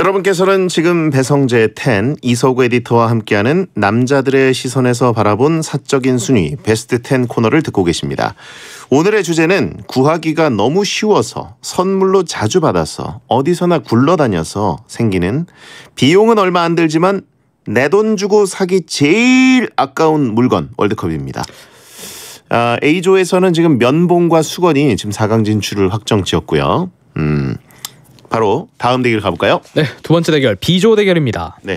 여러분께서는 지금 배성재 10 이서구 에디터와 함께하는 남자들의 시선에서 바라본 사적인 순위 베스트 10 코너를 듣고 계십니다. 오늘의 주제는 구하기가 너무 쉬워서 선물로 자주 받아서 어디서나 굴러다녀서 생기는 비용은 얼마 안 들지만 내 돈 주고 사기 제일 아까운 물건 월드컵입니다. 아, A조에서는 지금 면봉과 수건이 지금 4강 진출을 확정 지었고요. 음. 바로 다음 대결 가볼까요? 네, 두 번째 대결 비조 대결입니다. 네.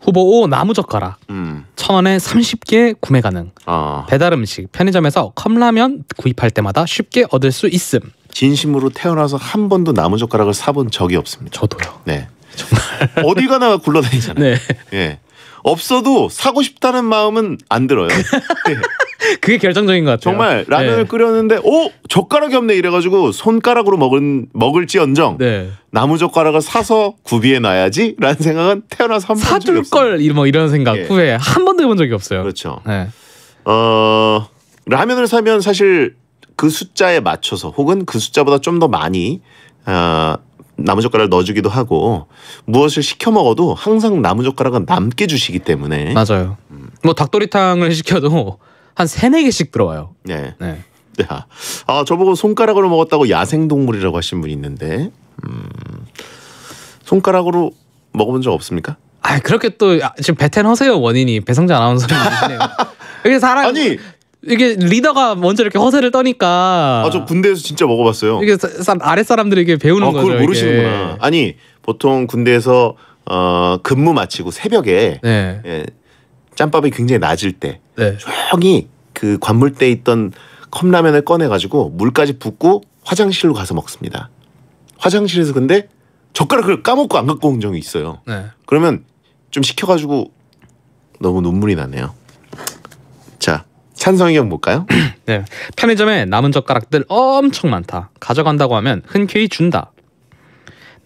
후보 5 나무젓가락 음. 천 원에 30개 구매 가능 아. 배달 음식 편의점에서 컵라면 구입할 때마다 쉽게 얻을 수 있음 진심으로 태어나서 한 번도 나무젓가락을 사본 적이 없습니다 저도요 네 정말 어디 가나 굴러다니잖아요 네. 네. 없어도 사고 싶다는 마음은 안 들어요 네. 그게 결정적인 것 같아요. 정말 라면을 네. 끓였는데 오 젓가락이 없네 이래가지고 손가락으로 먹은 먹을지언정 네. 나무 젓가락을 사서 구비해 놔야지라는 생각은 태어나서 한 사둘 걸뭐 이런 생각 예. 후에 한 번도 해본 적이 없어요. 그렇죠. 네. 어 라면을 사면 사실 그 숫자에 맞춰서 혹은 그 숫자보다 좀 더 많이 어, 나무젓가락을 넣어주기도 하고 무엇을 시켜 먹어도 항상 나무젓가락은 남게 주시기 때문에 맞아요. 뭐 닭도리탕을 시켜도 한 3, 4 개씩 들어와요. 네. 네. 야, 네. 아, 아 저보고 손가락으로 먹었다고 야생 동물이라고 하신 분이 있는데 음, 손가락으로 먹어본 적 없습니까? 아 그렇게 또 아, 지금 베텐 허세요 원인이 배성재 아나운서님이게 사람 아니 이게 리더가 먼저 이렇게 허세를 떠니까 아저 군대에서 진짜 먹어봤어요. 이게 아래 사람들에게 배우는 아, 거죠. 그걸 모르시는구나. 이게. 아니 보통 군대에서 어, 근무 마치고 새벽에 네. 예, 짬밥이 굉장히 낮을 때 네. 조용히 그 관물대에 있던 컵라면을 꺼내가지고 물까지 붓고 화장실로 가서 먹습니다. 화장실에서 근데 젓가락을 까먹고 안 갖고 온 적이 있어요. 네. 그러면 좀 시켜가지고 너무 눈물이 나네요. 자, 찬성이 형 볼까요? 네. 편의점에 남은 젓가락들 엄청 많다. 가져간다고 하면 흔쾌히 준다.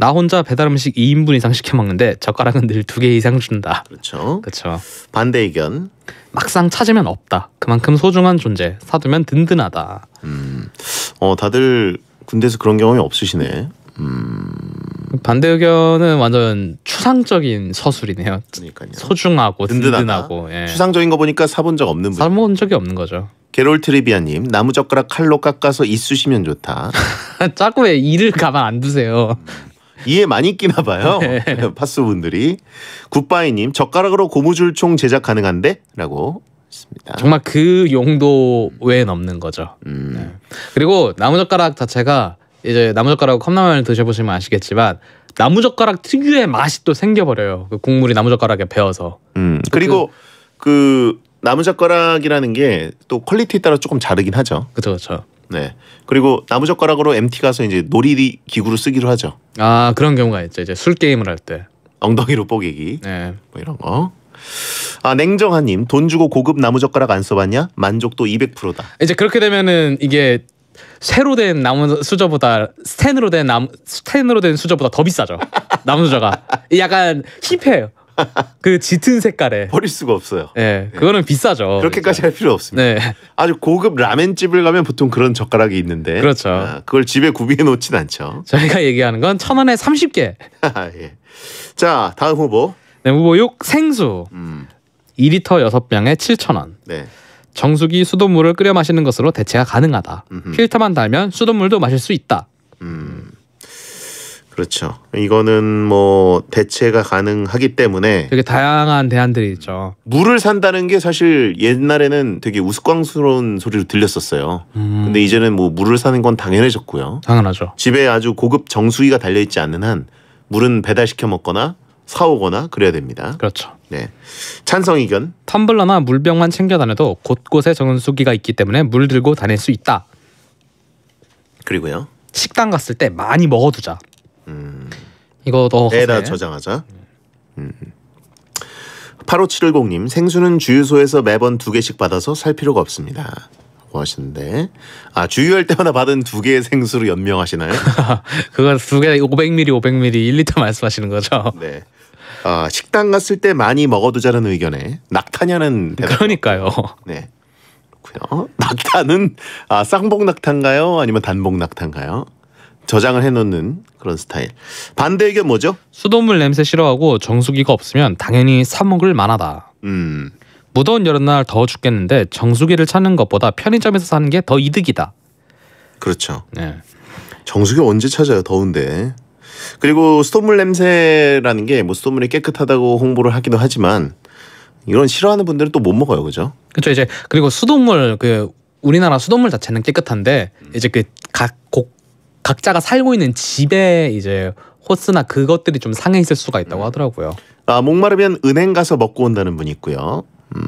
나 혼자 배달 음식 2인분 이상 시켜 먹는데 젓가락은 늘두개 이상 준다. 그렇죠. 그렇죠. 반대 의견. 막상 찾으면 없다. 그만큼 소중한 존재. 사두면 든든하다. 음. 어, 다들 군대에서 그런 경험이 없으시네. 음. 반대 의견은 완전 추상적인 서술이네요. 그러니까요. 소중하고 든든하다. 든든하고 예. 추상적인 거 보니까 사본 적 없는 분. 사본 적이 없는 거죠. 게롤 트리비아님 나무 젓가락 칼로 깎아서 이쑤시면 좋다. 짜고 왜 이를 가만 안 두세요. 음. 이해 많이 끼나 봐요. 네. 파수분들이 굿바이님 젓가락으로 고무줄총 제작 가능한데라고 있습니다. 정말 그 용도 외에 넘는 거죠. 음. 네. 그리고 나무젓가락 자체가 이제 나무젓가락 컵라면을 드셔보시면 아시겠지만 나무젓가락 특유의 맛이 또 생겨버려요. 그 국물이 나무젓가락에 배어서. 음. 그 그리고 그, 그 나무젓가락이라는 게 또 퀄리티에 따라 조금 다르긴 하죠 그렇죠. 네. 그리고 나무젓가락으로 MT 가서 이제 놀이 기구로 쓰기로 하죠. 아 그런 경우가 있죠. 이제 술 게임을 할 때. 엉덩이로 뽀개기. 네. 뭐 이런 거. 아 냉정한님 돈 주고 고급 나무젓가락 안 써봤냐? 만족도 200%다. 이제 그렇게 되면은 이게 새로 된 나무 수저보다 스텐으로 된 나무 스텐으로 된 수저보다 더 비싸죠. 나무 수저가 약간 힙해요. 그 짙은 색깔에 버릴 수가 없어요. 네, 그거는 비싸죠. 그렇게까지 할 필요 없습니다. 네. 아주 고급 라멘 집을 가면 보통 그런 젓가락이 있는데 그렇죠. 아, 그걸 집에 구비해 놓진 않죠. 저희가 얘기하는 건 천 원에 30개. 예. 자, 다음 후보. 네, 후보 6 생수. 음. 2리터 6병에 7,000원. 네. 정수기 수돗물을 끓여 마시는 것으로 대체가 가능하다. 음흠. 필터만 달면 수돗물도 마실 수 있다. 음. 그렇죠. 이거는 뭐 대체가 가능하기 때문에 되게 다양한 대안들이 있죠. 물을 산다는 게 사실 옛날에는 되게 우스꽝스러운 소리로 들렸었어요. 음. 근데 이제는 뭐 물을 사는 건 당연해졌고요. 당연하죠. 집에 아주 고급 정수기가 달려 있지 않는 한 물은 배달시켜 먹거나 사오거나 그래야 됩니다. 그렇죠. 네. 찬성 의견. 텀블러나 물병만 챙겨 다녀도 곳곳에 정수기가 있기 때문에 물 들고 다닐 수 있다. 그리고요. 식당 갔을 때 많이 먹어두자. 음. 이거 넣어가세요. 다 저장하자. 음. 85710님 생수는 주유소에서 매번 두 개씩 받아서 살 필요가 없습니다. 뭐 하시는데 아 주유할 때마다 받은 두 개의 생수로 연명하시나요? 그건 두개 500ml, 500ml 1리터 말씀하시는 거죠? 네. 아 식당 갔을 때 많이 먹어두자는 의견에 낙타냐는 대답. 그러니까요. 네. 그렇요 낙타는 아 쌍봉 낙타인가요? 아니면 단봉 낙타인가요? 저장을 해놓는 그런 스타일. 반대 의견 뭐죠? 수돗물 냄새 싫어하고 정수기가 없으면 당연히 사 먹을 만하다. 음. 무더운 여름날 더워 죽겠는데 정수기를 찾는 것보다 편의점에서 사는 게 더 이득이다. 그렇죠. 네. 정수기 언제 찾아요? 더운데. 그리고 수돗물 냄새라는 게 뭐 수돗물이 깨끗하다고 홍보를 하기도 하지만 이런 싫어하는 분들은 또 못 먹어요, 그죠? 그렇죠. 이제 그리고 수돗물 그 우리나라 수돗물 자체는 깨끗한데 이제 그각곳 각자가 살고 있는 집에 이제 호스나 그것들이 좀 상해 있을 수가 있다고 음. 하더라고요. 아 목마르면 은행 가서 먹고 온다는 분이 있고요. 음...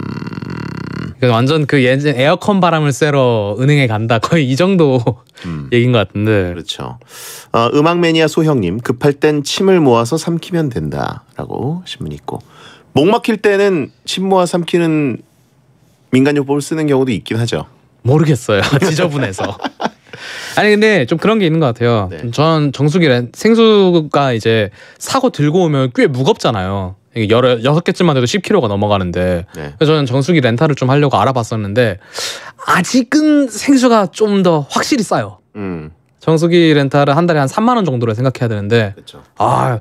완전 그 예전 에어컨 바람을 쐬러 은행에 간다 거의 이 정도 음. 얘긴 것 같은데 그렇죠 어, 음악 매니아 소형님 급할 땐 침을 모아서 삼키면 된다라고 신문 있고 목 막힐 때는 침 모아 삼키는 민간요법을 쓰는 경우도 있긴 하죠 모르겠어요 지저분해서 아니 근데 좀 그런 게 있는 것 같아요. 네. 전 정수기란 생수가 이제 사고 들고 오면 꽤 무겁잖아요. 여러 여섯 개쯤만 해도 10kg가 넘어가는데 네. 저는 정수기 렌탈을 좀 하려고 알아봤었는데 아직은 생수가 좀 더 확실히 싸요. 음. 정수기 렌탈을 한 달에 한 3만 원정도로 생각해야 되는데 그쵸. 아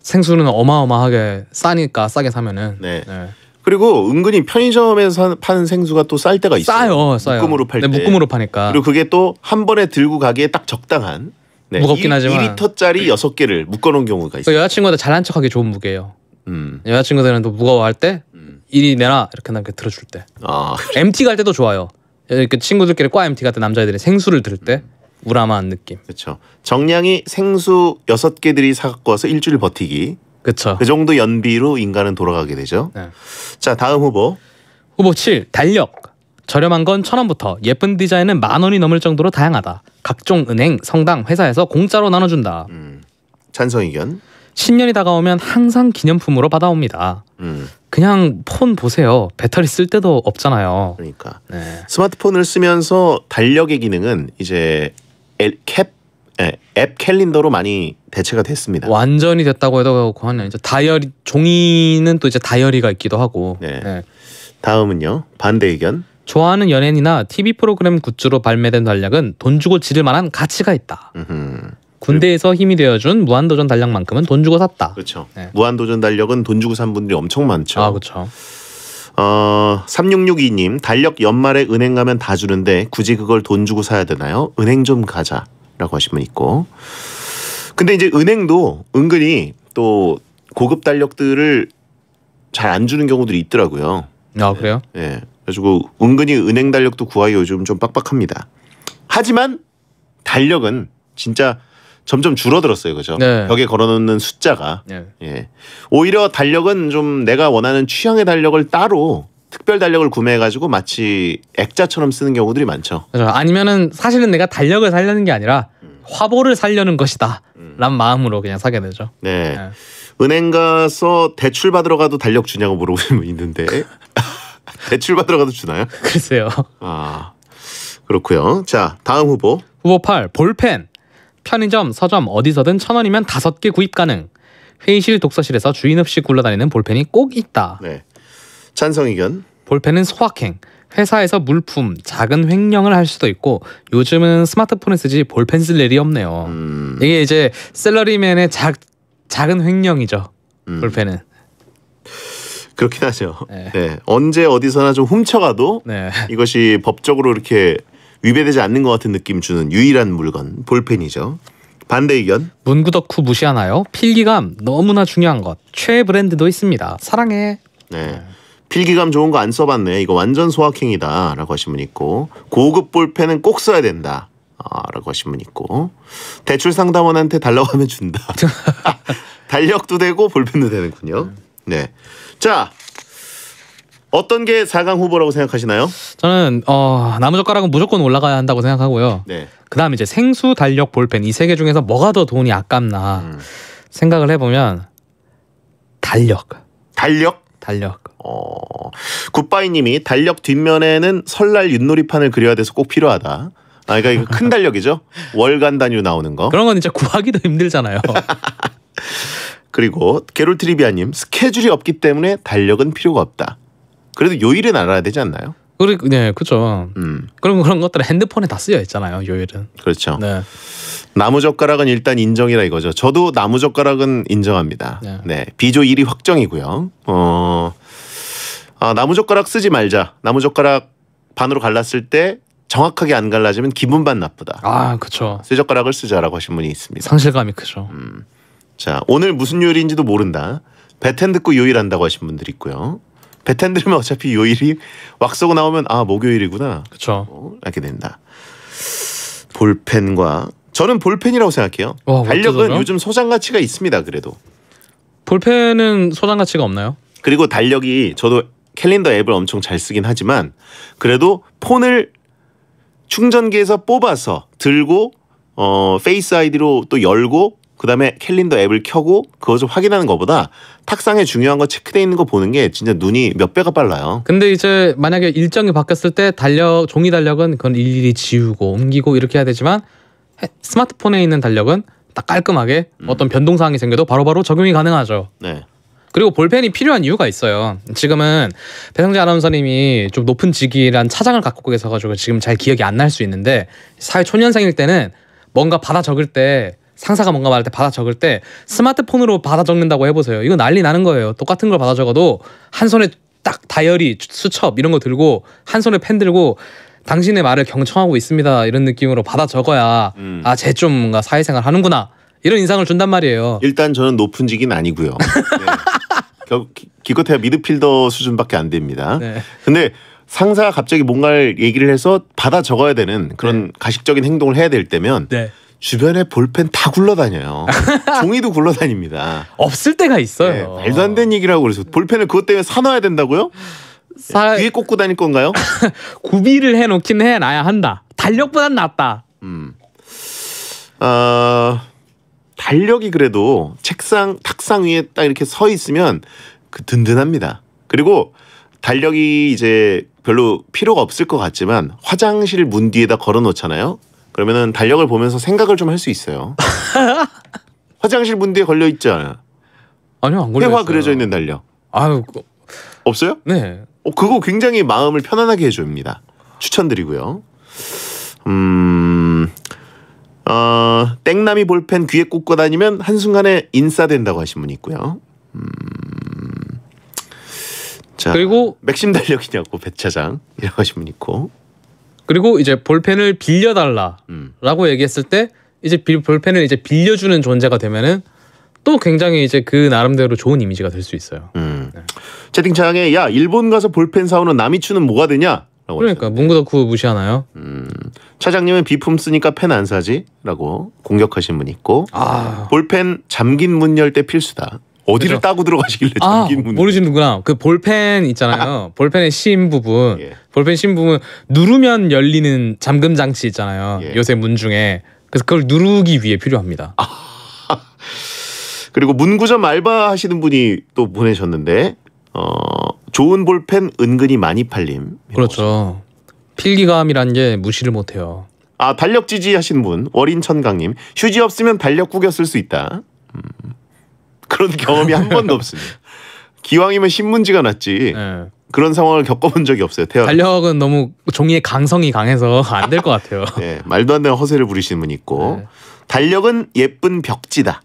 생수는 어마어마하게 싸니까 싸게 사면은 네. 네. 그리고 은근히 편의점에서 파는 생수가 또 쌀 때가 있어요. 싸요, 싸요. 묶음으로 팔 네, 때. 네, 묶음으로 파니까. 그리고 그게 또 한 번에 들고 가기에 딱 적당한. 네, 무겁긴 하지만 2리터짜리 여섯 개를 묶어놓은 경우가 그 있어요. 여자친구가테 잘난 척하기 좋은 무게예요. 음. 여자친구들은 또 무거워할 때 음. 이리 내놔 이렇게 나 들어줄 때. 아. MT 갈 때도 좋아요. 이렇게 그 친구들끼리 과 MT 같은 남자애들이 생수를 들을 때 음. 우람한 느낌. 그렇죠. 정량이 생수 여섯 개들이 사갖고 와서 일주일 버티기. 그쵸. 그 정도 연비로 인간은 돌아가게 되죠. 네. 자 다음 후보. 후보 7 달력. 저렴한 건 천원부터 예쁜 디자인은 만 원이 넘을 정도로 다양하다. 각종 은행, 성당, 회사에서 공짜로 나눠준다. 음, 찬성 의견. 신년이 다가오면 항상 기념품으로 받아옵니다. 음. 그냥 폰 보세요. 배터리 쓸 때도 없잖아요. 그러니까 네. 스마트폰을 쓰면서 달력의 기능은 이제 캡 네, 앱 캘린더로 많이 대체가 됐습니다. 완전히 됐다고 해도 과언이 아니죠. 다이어리 종이는 또 이제 다이어리가 있기도 하고. 네. 네. 다음은요. 반대 의견. 좋아하는 연예인이나 TV 프로그램 굿즈로 발매된 달력은 돈 주고 지를 만한 가치가 있다. 음흠. 군대에서 힘이 되어준 무한도전 달력만큼은 돈 주고 샀다. 그렇죠. 네. 무한도전 달력은 돈 주고 산 분들이 엄청 많죠. 아 그렇죠. 어, 3662님 달력 연말에 은행 가면 다 주는데 굳이 그걸 돈 주고 사야 되나요? 은행 좀 가자. 라고 하신 분 있고. 근데 이제 은행도 은근히 또 고급 달력들을 잘 안 주는 경우들이 있더라고요. 아, 그래요? 예. 네. 그래가지고 은근히 은행 달력도 구하기 요즘 좀 빡빡합니다. 하지만 달력은 진짜 점점 줄어들었어요, 그죠? 네. 벽에 걸어놓는 숫자가. 네. 예. 오히려 달력은 좀 내가 원하는 취향의 달력을 따로 특별 달력을 구매해가지고 마치 액자처럼 쓰는 경우들이 많죠. 아니면은 사실은 내가 달력을 살려는 게 아니라 음. 화보를 살려는 것이다. 음. 란 마음으로 그냥 사게 되죠. 네. 네. 은행 가서 대출 받으러 가도 달력 주냐고 물어보시면 있는데 대출 받으러 가도 주나요? 글쎄요. 아 그렇고요. 자 다음 후보. 후보 8 볼펜. 편의점, 서점 어디서든 천 원이면 다섯 개 구입 가능. 회의실, 독서실에서 주인 없이 굴러다니는 볼펜이 꼭 있다. 네. 찬성 의견. 볼펜은 소확행. 회사에서 물품, 작은 횡령을 할 수도 있고 요즘은 스마트폰을 쓰지 볼펜 쓸 일이 없네요. 음. 이게 이제 셀러리맨의 작, 작은 횡령이죠. 음. 볼펜은. 그렇긴 하죠. 네. 네. 언제 어디서나 좀 훔쳐가도 네. 이것이 법적으로 이렇게 위배되지 않는 것 같은 느낌 주는 유일한 물건 볼펜이죠. 반대 의견. 문구 덕후 무시하나요? 필기감 너무나 중요한 것. 최애 브랜드도 있습니다. 사랑해. 네. 필기감 좋은 거 안 써봤네. 이거 완전 소확행이다. 라고 하신 분 있고 고급 볼펜은 꼭 써야 된다. 아, 라고 하신 분 있고 대출 상담원한테 달라고 하면 준다. 달력도 되고 볼펜도 되는군요. 네. 자, 어떤 게 4강 후보라고 생각하시나요? 저는 어, 나무젓가락은 무조건 올라가야 한다고 생각하고요. 네. 그다음 이제 생수, 달력, 볼펜 이 세 개 중에서 뭐가 더 돈이 아깝나 음. 생각을 해보면 달력. 달력? 달력. 어, 굿바이님이 달력 뒷면에는 설날 윷놀이판을 그려야 돼서 꼭 필요하다. 아, 그러니까 이거 큰 달력이죠. 월간 단위 나오는 거. 그런 건 진짜 구하기도 힘들잖아요. 그리고 게롤트리비아님 스케줄이 없기 때문에 달력은 필요가 없다. 그래도 요일은 알아야 되지 않나요? 그리 네 그렇죠. 음. 그럼 그런 것들은 핸드폰에 다 쓰여 있잖아요. 요일은. 그렇죠. 네. 나무젓가락은 일단 인정이라 이거죠. 저도 나무젓가락은 인정합니다. 네. 네. 비조 1위 확정이고요. 어 아, 나무젓가락 쓰지 말자. 나무젓가락 반으로 갈랐을 때 정확하게 안 갈라지면 기분만 나쁘다. 아, 그렇죠. 쇠젓가락을 쓰자라고 하신 분이 있습니다. 상실감이 크죠. 음. 자, 오늘 무슨 요리인지도 모른다. 배텐 듣고 요일한다고 하신 분들 있고요. 배텐 들으면 어차피 요일이 왁서고 나오면 아 목요일이구나. 그렇죠. 어, 알게 된다. 볼펜과 저는 볼펜이라고 생각해요. 와, 달력은 요즘 소장 가치가 있습니다. 그래도 볼펜은 소장 가치가 없나요? 그리고 달력이 저도 캘린더 앱을 엄청 잘 쓰긴 하지만 그래도 폰을 충전기에서 뽑아서 들고 어, 페이스 아이디로 또 열고 그 다음에 캘린더 앱을 켜고 그것을 확인하는 것보다 탁상에 중요한 거 체크돼 있는 거 보는 게 진짜 눈이 몇 배가 빨라요. 근데 이제 만약에 일정이 바뀌었을 때 달력 종이 달력은 그건 일일이 지우고 옮기고 이렇게 해야 되지만 스마트폰에 있는 달력은 딱 깔끔하게 음. 어떤 변동 사항이 생겨도 바로바로 바로 적용이 가능하죠. 네. 그리고 볼펜이 필요한 이유가 있어요. 지금은 배성재 아나운서님이 좀 높은 직위란 차장을 갖고 계셔가지고 지금 잘 기억이 안 날 수 있는데 사회 초년생일 때는 뭔가 받아 적을 때 상사가 뭔가 말할 때 받아 적을 때 스마트폰으로 받아 적는다고 해보세요. 이거 난리 나는 거예요. 똑같은 걸 받아 적어도 한 손에 딱 다이어리, 수첩 이런 거 들고 한 손에 펜 들고 당신의 말을 경청하고 있습니다 이런 느낌으로 받아 적어야 음. 아쟤 좀 뭔가 사회생활 하는구나 이런 인상을 준단 말이에요. 일단 저는 높은 직위는 아니고요. 네. 결국 기껏해야 미드필더 수준밖에 안 됩니다. 네. 근데 상사가 갑자기 뭔가를 얘기를 해서 받아 적어야 되는 그런 네. 가식적인 행동을 해야 될 때면 네. 주변에 볼펜 다 굴러다녀요. 종이도 굴러다닙니다. 없을 때가 있어요. 네, 말도 안 되는 얘기라고 그래서 볼펜을 그것 때문에 사놔야 된다고요? 사... 뒤에 예, 꽂고 다닐 건가요? 구비를 해놓긴 해놔야 한다. 달력보단 낫다. 음. 어... 달력이 그래도 책상 탁상 위에 딱 이렇게 서 있으면 그 든든합니다. 그리고 달력이 이제 별로 필요가 없을 것 같지만 화장실 문 뒤에다 걸어 놓잖아요. 그러면은 달력을 보면서 생각을 좀 할 수 있어요. 화장실 문 뒤에 걸려 있잖아. 아니요 안 걸려. 회화 그려져 있는 달력. 아유 그... 없어요? 네. 어, 그거 굉장히 마음을 편안하게 해줍니다. 추천드리고요. 음 어, 땡남이 볼펜 귀에 꽂고 다니면 한순간에 인싸된다고 하신 분이 있고요. 음... 자, 그리고 맥심 달력이냐고 배차장 이라고 하신 분 있고 그리고 이제 볼펜을 빌려달라라고 음. 얘기했을 때 이제 빌, 볼펜을 이제 빌려주는 존재가 되면은 또 굉장히 이제 그 나름대로 좋은 이미지가 될 수 있어요. 음. 네. 채팅창에 야 일본 가서 볼펜 사오는 남이추는 뭐가 되냐 그러니까 문구 덕후 무시하나요? 음, 차장님은 비품 쓰니까 펜 안 사지?라고 공격하신 분 있고 아. 볼펜 잠긴 문 열 때 필수다. 어디를 그렇죠. 따고 들어가시길래 아, 잠긴 문 모르시는구나. 그 볼펜 있잖아요. 볼펜의 심 부분, 예. 볼펜 심 부분 누르면 열리는 잠금 장치 있잖아요. 예. 요새 문 중에 그래서 그걸 누르기 위해 필요합니다. 아. 그리고 문구점 알바 하시는 분이 또 보내셨는데 어 좋은 볼펜 은근히 많이 팔림. 그렇죠. 필기감이란 게 무시를 못해요. 아 달력 지지 하신 분 어린천강님 휴지 없으면 달력 구겨 쓸 수 있다. 음, 그런 경험이 한 번도 없습니다. 기왕이면 신문지가 낫지. 네. 그런 상황을 겪어본 적이 없어요. 태양. 달력은 너무 종이의 강성이 강해서 안 될 것 같아요. 네, 말도 안 되는 허세를 부리시는 분 있고 네. 달력은 예쁜 벽지다.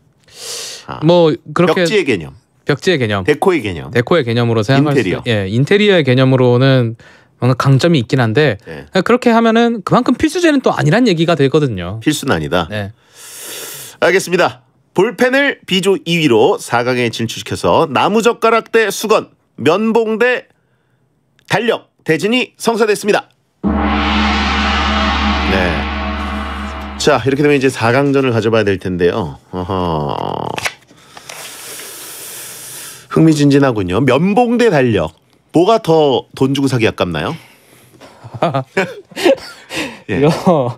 아, 뭐 그렇게 벽지의 개념. 벽지의 개념, 데코의 개념, 데코의 개념으로 생각할 인테리어. 수, 예, 인테리어의 개념으로는 뭔가 강점이 있긴 한데 네. 그러니까 그렇게 하면은 그만큼 필수제는 또 아니란 얘기가 되거든요. 필수는 아니다. 네. 알겠습니다. 볼펜을 비조 2위로 4강에 진출시켜서 나무젓가락 대 수건, 면봉 대 달력 대진이 성사됐습니다. 네. 자 이렇게 되면 이제 4강전을 가져봐야 될 텐데요. 어허. 흥미진진하군요. 면봉대 달력. 뭐가 더 돈 주고 사기 아깝나요? 예. 이거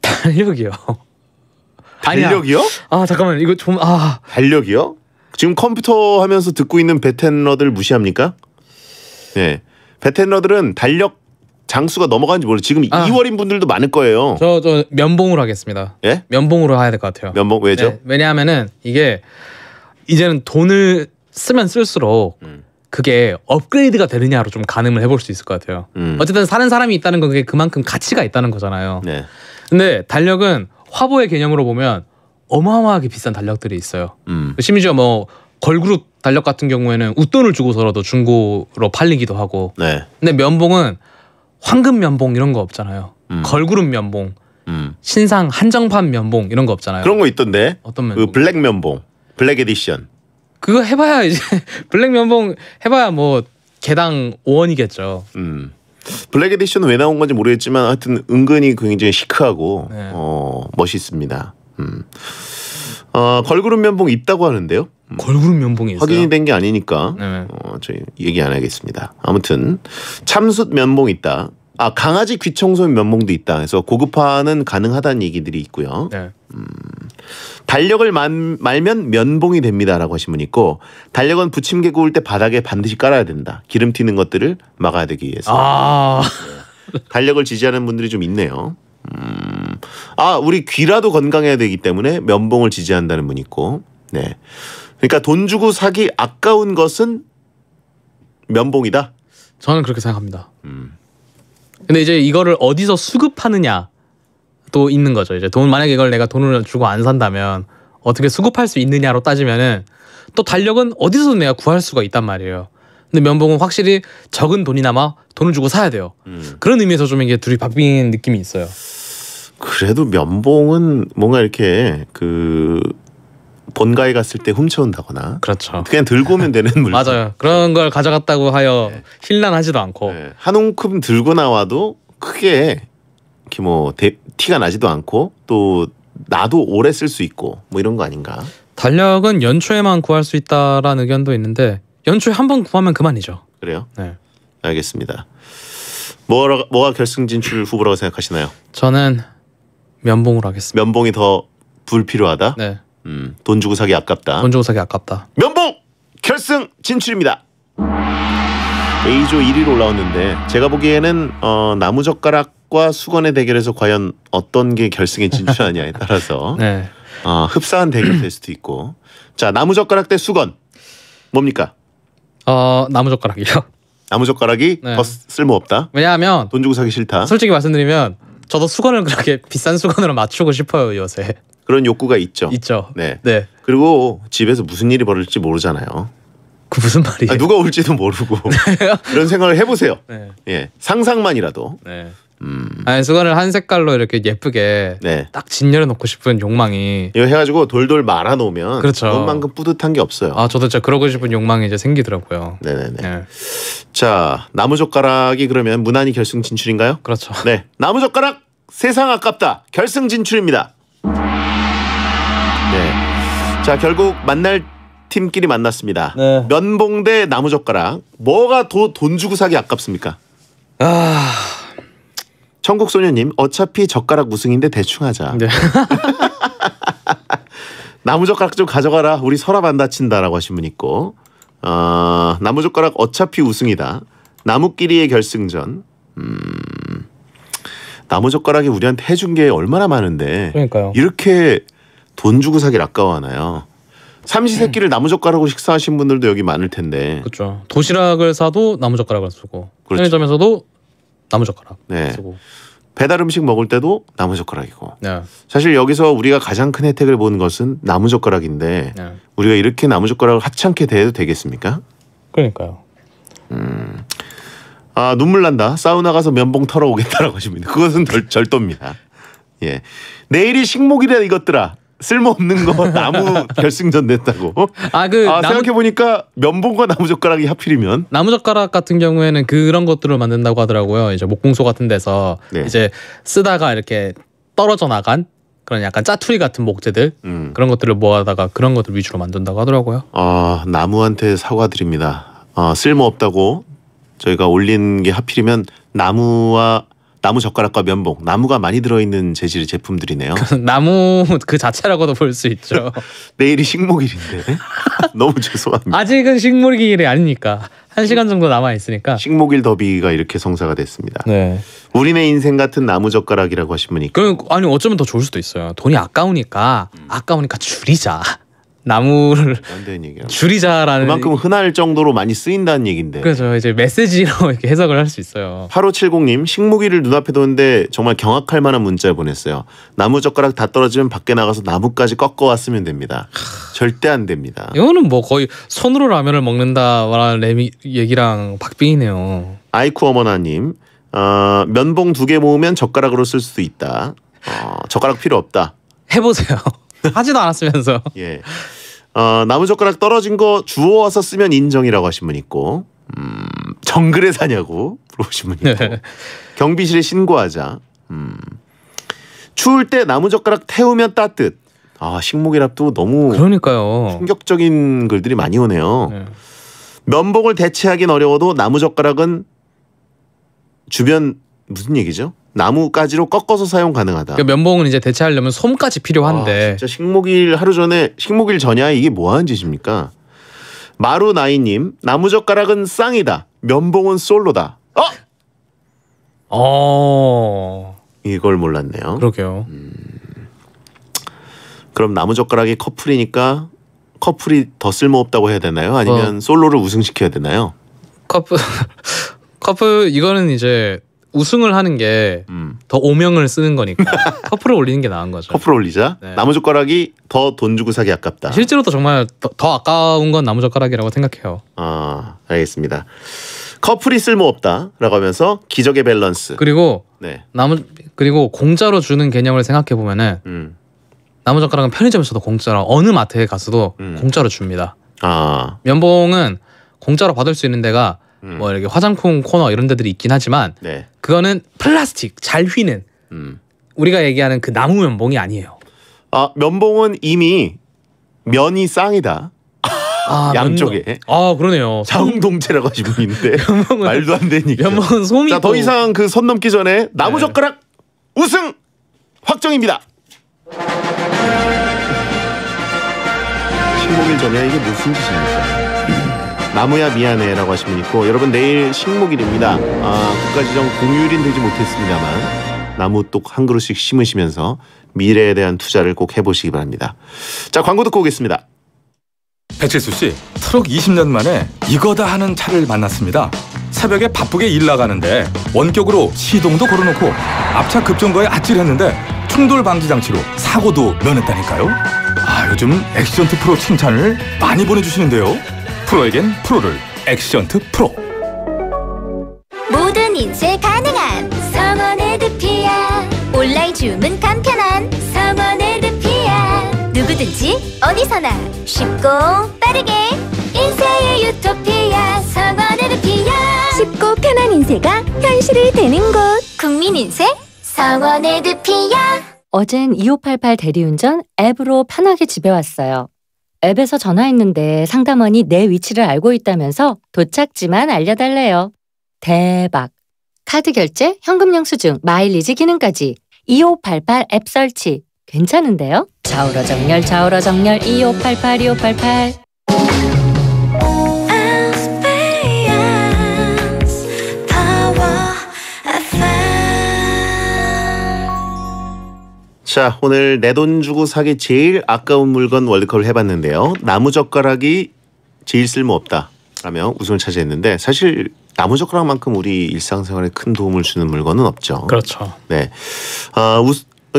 달력이요. 달력이요? 아 잠깐만 이거 좀아 달력이요? 지금 컴퓨터 하면서 듣고 있는 베텐러들 무시합니까? 네, 베텐러들은 달력 장수가 넘어가는지 모르. 지금 아. 2월인 분들도 많을 거예요. 저 저 면봉으로 하겠습니다. 예? 면봉으로 해야 될 것 같아요. 면봉 왜죠? 네, 왜냐하면은 이게 이제는 돈을 쓰면 쓸수록 음. 그게 업그레이드가 되느냐로 좀 가늠을 해볼 수 있을 것 같아요. 음. 어쨌든 사는 사람이 있다는 건 그게 그만큼 가치가 있다는 거잖아요. 네. 근데 달력은 화보의 개념으로 보면 어마어마하게 비싼 달력들이 있어요. 음. 심지어 뭐 걸그룹 달력 같은 경우에는 웃돈을 주고서라도 중고로 팔리기도 하고. 네. 근데 면봉은 황금 면봉 이런 거 없잖아요. 음. 걸그룹 면봉, 음. 신상 한정판 면봉 이런 거 없잖아요. 그런 거 있던데. 어떤 그 면봉? 그 블랙 면봉. 블랙 에디션. 그거 해봐야 이제 블랙 면봉 해봐야 뭐 개당 5원이겠죠. 음. 블랙 에디션 왜 나온 건지 모르겠지만 하여튼 은근히 굉장히 시크하고 네. 어, 멋있습니다. 음. 어, 걸그룹 면봉 있다고 하는데요. 음. 걸그룹 면봉이 있어요? 확인이 된 게 아니니까 네. 어, 저희 얘기 안 하겠습니다. 아무튼 참숯 면봉 있다. 아 강아지 귀청소 면봉도 있다. 그래서 고급화는 가능하다는 얘기들이 있고요. 네. 음. 달력을 말, 면 면봉이 됩니다라고 하신 분 있고 달력은 부침개 구울 때 바닥에 반드시 깔아야 된다. 기름 튀는 것들을 막아야 되기 위해서. 아. 네. 달력을 지지하는 분들이 좀 있네요. 음. 아, 우리 귀라도 건강해야 되기 때문에 면봉을 지지한다는 분 있고. 네. 그러니까 돈 주고 사기 아까운 것은 면봉이다. 저는 그렇게 생각합니다. 음. 근데 이제 이거를 어디서 수급하느냐 또 있는 거죠. 이제 돈 만약에 이걸 내가 돈을 주고 안 산다면 어떻게 수급할 수 있느냐로 따지면은 또 달력은 어디서 내가 구할 수가 있단 말이에요. 근데 면봉은 확실히 적은 돈이나마 돈을 주고 사야 돼요. 음. 그런 의미에서 좀 이게 둘이 바뀐 느낌이 있어요. 그래도 면봉은 뭔가 이렇게 그 본가에 갔을 때 훔쳐온다거나 그렇죠. 그냥 들고 오면 되는 물 맞아요. 그런 걸 가져갔다고 하여 네. 힐난하지도 않고 네. 한 움큼 들고 나와도 크게 이렇게 뭐 대, 티가 나지도 않고 또 나도 오래 쓸 수 있고 뭐 이런 거 아닌가? 달력은 연초에만 구할 수 있다라는 의견도 있는데 연초에 한 번 구하면 그만이죠. 그래요? 네. 알겠습니다. 뭐라, 뭐가 결승 진출 후보라고 생각하시나요? 저는 면봉으로 하겠습니다. 면봉이 더 불필요하다. 네. 음, 돈 주고 사기 아깝다. 돈 주고 사기 아깝다. 면봉 결승 진출입니다. A조 1위로 올라왔는데 제가 보기에는 어, 나무젓가락 수과 수건의 대결에서 과연 어떤 게 결승에 진출하냐에 따라서 네. 어, 흡사한 대결 될 수도 있고 자 나무젓가락 대 수건 뭡니까? 어 나무젓가락이요. 나무젓가락이 네. 더 쓸모없다. 왜냐하면 돈 주고 사기 싫다. 솔직히 말씀드리면 저도 수건을 그렇게 비싼 수건으로 맞추고 싶어요 요새. 그런 욕구가 있죠. 있죠. 네. 네. 그리고 집에서 무슨 일이 벌어질지 모르잖아요. 그 무슨 말이에요? 아, 누가 올지도 모르고 그런 생각을 해보세요. 네. 예, 상상만이라도 네. 음. 아니 수건을 한 색깔로 이렇게 예쁘게 네. 딱 진열해 놓고 싶은 욕망이 이거 해가지고 돌돌 말아 놓으면 그렇죠. 그것만큼 뿌듯한 게 없어요. 아 저도 진짜 그러고 싶은 욕망이 이제 생기더라고요. 네네네. 네. 자 나무젓가락이 그러면 무난히 결승 진출인가요? 그렇죠. 네 나무젓가락 세상 아깝다 결승 진출입니다. 네. 자 결국 만날 팀끼리 만났습니다. 네. 면봉 대 나무젓가락 뭐가 더 돈 주고 사기 아깝습니까? 아. 천국소녀님 어차피 젓가락 우승인데 대충 하자. 네. 나무젓가락 좀 가져가라. 우리 서랍 안 다친다라고 하신 분 있고 어, 나무젓가락 어차피 우승이다. 나무끼리의 결승전. 음, 나무젓가락이 우리한테 해준 게 얼마나 많은데 그러니까요. 이렇게 돈 주고 사길 아까워하나요. 삼시세끼를 나무젓가락으로 식사하신 분들도 여기 많을 텐데. 그렇죠. 도시락을 사도 나무젓가락을 쓰고 그렇죠. 편의점에서도 나무젓가락 네. 쓰고 배달 음식 먹을 때도 나무젓가락이고 네. 사실 여기서 우리가 가장 큰 혜택을 보는 것은 나무젓가락인데 네. 우리가 이렇게 나무젓가락을 하찮게 대해도 되겠습니까? 그러니까요. 음. 아 눈물 난다. 사우나 가서 면봉 털어 오겠다라고 하십니다. 그것은 절, 도입니다 예. 내일이 식목일이라 이것들아. 쓸모없는 거 나무 결승전 냈다고. 아그 어? 아, 그 아 생각해 보니까 면봉과 나무 젓가락이 하필이면 나무 젓가락 같은 경우에는 그런 것들을 만든다고 하더라고요. 이제 목공소 같은 데서 네. 이제 쓰다가 이렇게 떨어져 나간 그런 약간 짜투리 같은 목재들 음. 그런 것들을 모아다가 그런 것들 위주로 만든다고 하더라고요. 아 나무한테 사과드립니다. 아, 쓸모없다고 저희가 올린 게 하필이면 나무와 나무 젓가락과 면봉, 나무가 많이 들어있는 재질의 제품들이네요. 나무 그 자체라고도 볼 수 있죠. 내일이 식목일인데 너무 죄송합니다. 아직은 식목일이 아니니까 한 시간 정도 남아 있으니까. 식목일 더비가 이렇게 성사가 됐습니다. 네. 우리네 인생 같은 나무 젓가락이라고 하신 분이. 그럼 아니 어쩌면 더 좋을 수도 있어요. 돈이 아까우니까 음. 아까우니까 줄이자. 나무를 줄이자라는 그만큼 흔할 정도로 많이 쓰인다는 얘긴데 그렇죠 이제 메시지로 이렇게 해석을 할 수 있어요 8570님 식무기를 눈앞에 뒀는데 정말 경악할 만한 문자 보냈어요 나무 젓가락 다 떨어지면 밖에 나가서 나뭇가지 꺾어왔으면 됩니다 절대 안 됩니다 이거는 뭐 거의 손으로 라면을 먹는다라는 레미 얘기랑 박빙이네요 아이쿠 어머나님 어, 면봉 두 개 모으면 젓가락으로 쓸 수도 있다 어, 젓가락 필요 없다 해보세요 하지도 않았으면서. 예. 어, 나무젓가락 떨어진 거 주워와서 쓰면 인정이라고 하신 분 있고 음, 정글에 사냐고 물어보신 분 있고 네. 경비실에 신고하자 음, 추울 때 나무젓가락 태우면 따뜻 아식목이압도 너무 그러니까요 충격적인 글들이 많이 오네요 네. 면봉을 대체하긴 어려워도 나무젓가락은 주변 무슨 얘기죠? 나무까지로 꺾어서 사용 가능하다. 그러니까 면봉은 이제 대체하려면 솜까지 필요한데. 아, 진짜 식목일 하루 전에 식목일 전야 이게 뭐 하는 짓입니까? 마루나이님 나무젓가락은 쌍이다. 면봉은 솔로다. 어? 어. 이걸 몰랐네요. 그러게요. 음... 그럼 나무젓가락이 커플이니까 커플이 더 쓸모없다고 해야 되나요? 아니면 어. 솔로를 우승시켜야 되나요? 커플 커플 이거는 이제 우승을 하는 게더 음. 오명을 쓰는 거니까 커플을 올리는 게 나은 거죠. 커플 올리자. 네. 나무 젓가락이 더 돈 주고 사기 아깝다. 실제로도 정말 더, 더 아까운 건 나무 젓가락이라고 생각해요. 아 알겠습니다. 커플이 쓸모없다라고 하면서 기적의 밸런스. 그리고 네. 나무 그리고 공짜로 주는 개념을 생각해 보면은 음. 나무 젓가락은 편의점에서도 공짜로 어느 마트에 가서도 음. 공짜로 줍니다. 아 면봉은 공짜로 받을 수 있는 데가 음. 뭐 이렇게 화장품 코너 이런 데들이 있긴 하지만 네. 그거는 플라스틱 잘 휘는 음. 우리가 얘기하는 그 나무 면봉이 아니에요. 아 면봉은 이미 면이 쌍이다. 아, 양쪽에. 면봉. 아 그러네요. 자웅동체라고 하신 분인데 말도 안 되니까. 면봉은 솜이. 자더 이상 그 선 넘기 전에 나무 네. 젓가락 네. 우승 확정입니다. 신봉일 점이 이게 무슨 짓입니 나무야 미안해라고 하신 분 있고 여러분 내일 식목일입니다. 아, 국가지정 공휴일은 되지 못했습니다만 나무 똑 한 그루씩 심으시면서 미래에 대한 투자를 꼭 해보시기 바랍니다. 자 광고 듣고 오겠습니다. 배칠수 씨, 트럭 20년 만에 이거다 하는 차를 만났습니다. 새벽에 바쁘게 일 나가는데 원격으로 시동도 걸어놓고 앞차 급정거에 아찔했는데 충돌 방지 장치로 사고도 면했다니까요. 아 요즘 액션트 프로 칭찬을 많이 보내주시는데요. 프로에겐 프로를 액션트 프로 모든 인쇄 가능한 성원네드피아 온라인 주문 간편한 성원네드피아 누구든지 어디서나 쉽고 빠르게 인쇄의 유토피아 성원네드피아 쉽고 편한 인쇄가 현실이 되는 곳 국민 인쇄 성원네드피아 어젠 2588 대리운전 앱으로 편하게 집에 왔어요. 앱에서 전화했는데 상담원이 내 위치를 알고 있다면서 도착지만 알려달래요. 대박! 카드 결제, 현금 영수증, 마일리지 기능까지 2588 앱 설치 괜찮은데요? 좌우로 정렬, 좌우로 정렬 2588, 2588 자, 오늘 내 돈 주고 사기 제일 아까운 물건 월드컵을 해봤는데요. 나무젓가락이 제일 쓸모없다. 라며 우승을 차지했는데 사실 나무젓가락만큼 우리 일상생활에 큰 도움을 주는 물건은 없죠. 그렇죠. 네. 아, 우,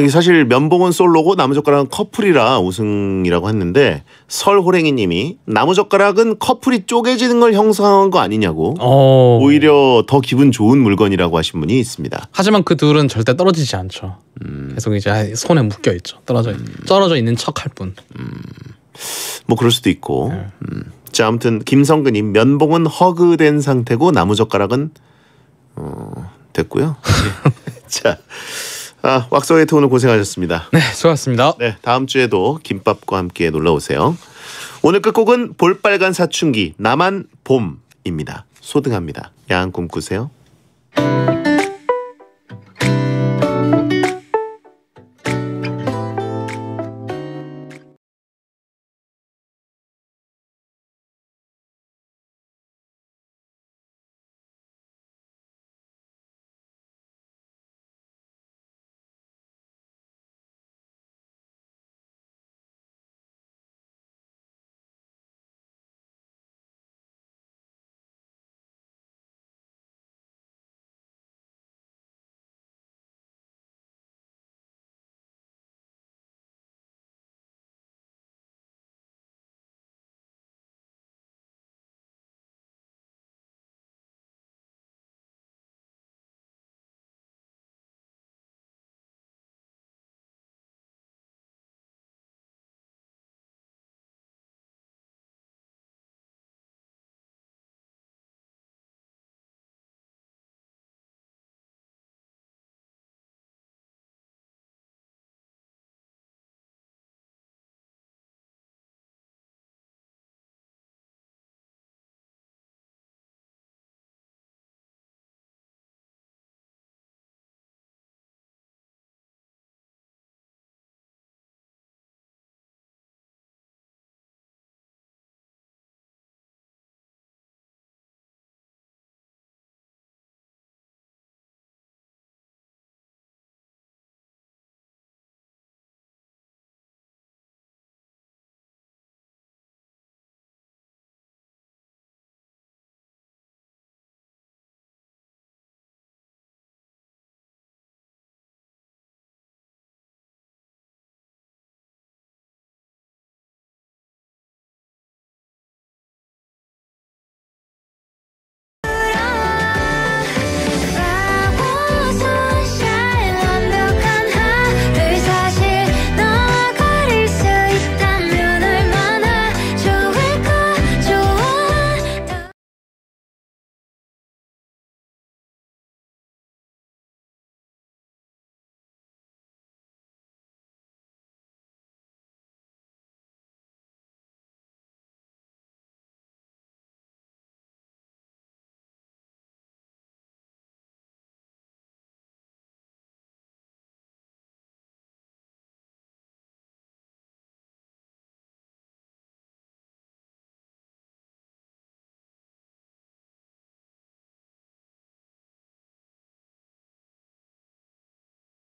사실 면봉은 솔로고 나무젓가락은 커플이라 우승이라고 했는데 설호랭이님이 나무젓가락은 커플이 쪼개지는 걸형성한거 아니냐고 오. 어. 오히려 더 기분 좋은 물건이라고 하신 분이 있습니다. 하지만 그 둘은 절대 떨어지지 않죠. 음. 계속 이제 손에 묶여 있죠. 떨어져 음. 떨어져 있는 척할 뿐. 음. 뭐 그럴 수도 있고. 네. 음. 자 아무튼 김성근님 면봉은 허그된 상태고 나무젓가락은 어, 됐고요. 자. 아, 왁서웨이트 오늘 고생하셨습니다. 네, 수고하셨습니다. 네, 다음 주에도 김밥과 함께 놀러 오세요. 오늘 끝곡은 볼빨간 사춘기 나만 봄입니다. 소등합니다. 야한 꿈 꾸세요.